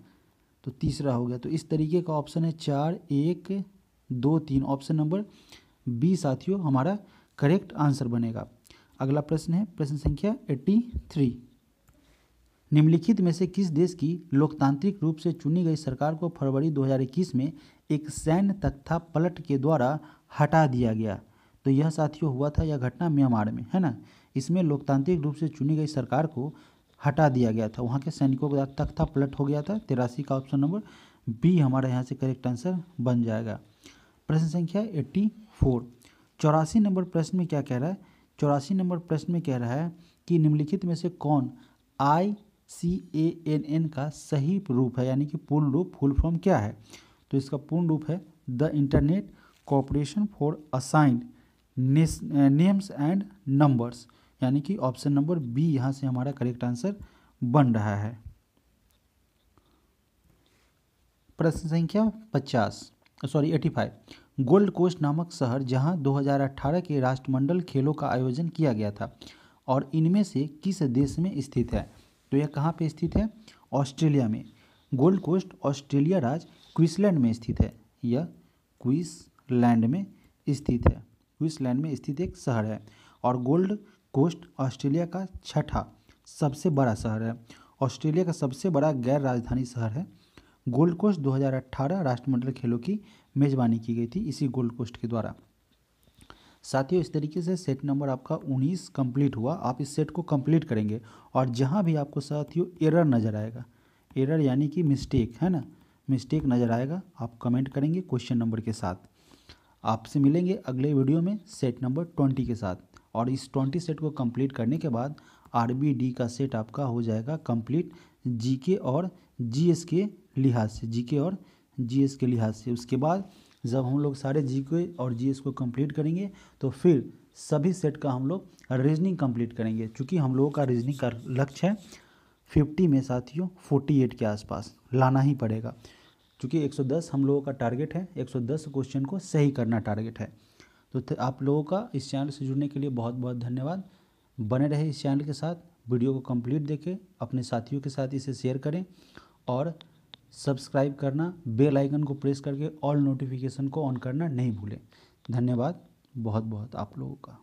तो तीसरा हो गया तो इस तरीके का ऑप्शन है चार एक दो तीन ऑप्शन नंबर बी साथियों हमारा करेक्ट आंसर बनेगा अगला प्रश्न है प्रश्न संख्या 83 निम्नलिखित में से किस देश की लोकतांत्रिक रूप से चुनी गई सरकार को फरवरी 2021 में एक सैन्य तख्ता पलट के द्वारा हटा दिया गया तो यह साथियों हुआ था यह घटना म्यांमार में है ना इसमें लोकतांत्रिक रूप से चुनी गई सरकार को हटा दिया गया था वहाँ के सैनिकों का तख्ता पलट हो गया था तिरासी का ऑप्शन नंबर बी हमारे यहाँ से करेक्ट आंसर बन जाएगा प्रश्न संख्या एट्टी फोर चौरासी नंबर प्रश्न में क्या कह रहा है चौरासी नंबर प्रश्न में कह रहा है कि निम्नलिखित में से कौन आई सी ए एन एन का सही रूप है यानी कि पूर्ण रूप फुल फॉर्म क्या है तो इसका पूर्ण रूप है the internet corporation for assigned names and numbers यानी कि ऑप्शन नंबर बी यहाँ से हमारा करेक्ट आंसर बन रहा है प्रश्न संख्या पचास sorry eighty five gold coast नामक शहर जहां 2018 के राष्ट्रमंडल खेलों का आयोजन किया गया था और इनमें से किस देश में स्थित है तो यह कहाँ पे स्थित है ऑस्ट्रेलिया में गोल्ड कोस्ट ऑस्ट्रेलिया राज्य क्विसलैंड में स्थित है यह क्विसलैंड में स्थित है क्विसलैंड में स्थित एक शहर है और गोल्ड कोस्ट ऑस्ट्रेलिया का छठा सबसे बड़ा शहर है ऑस्ट्रेलिया का सबसे बड़ा गैर राजधानी शहर है गोल्ड कोस्ट 2018 राष्ट्रमंडल खेलों की मेज़बानी की गई थी इसी गोल्ड कोस्ट के द्वारा साथियों इस तरीके से सेट नंबर आपका 19 कंप्लीट हुआ आप इस सेट को कंप्लीट करेंगे और जहाँ भी आपको साथियों एरर नज़र आएगा एरर यानी कि मिस्टेक है ना मिस्टेक नज़र आएगा आप कमेंट करेंगे क्वेश्चन नंबर के साथ आपसे मिलेंगे अगले वीडियो में सेट नंबर ट्वेंटी के साथ और इस ट्वेंटी सेट को कंप्लीट करने के बाद आर का सेट आपका हो जाएगा कम्प्लीट जी के और जी के लिहाज से जी के और जीएस के लिहाज से उसके बाद जब हम लोग सारे जी के और जी को कंप्लीट करेंगे तो फिर सभी सेट का हम लोग रीजनिंग कंप्लीट करेंगे क्योंकि हम लोगों का रीजनिंग का लक्ष्य है फिफ्टी में साथियों फोर्टी एट के आसपास लाना ही पड़ेगा क्योंकि दस हम लोगों का टारगेट है दस क्वेश्चन को सही करना टारगेट है तो आप लोगों का इस चैनल से जुड़ने के लिए बहुत बहुत धन्यवाद बने रहे इस चैनल के साथ वीडियो को कंप्लीट देखें अपने साथियों के साथ इसे शेयर करें और सब्सक्राइब करना बेल आइकन को प्रेस करके ऑल नोटिफिकेशन को ऑन करना नहीं भूलें धन्यवाद बहुत बहुत आप लोगों का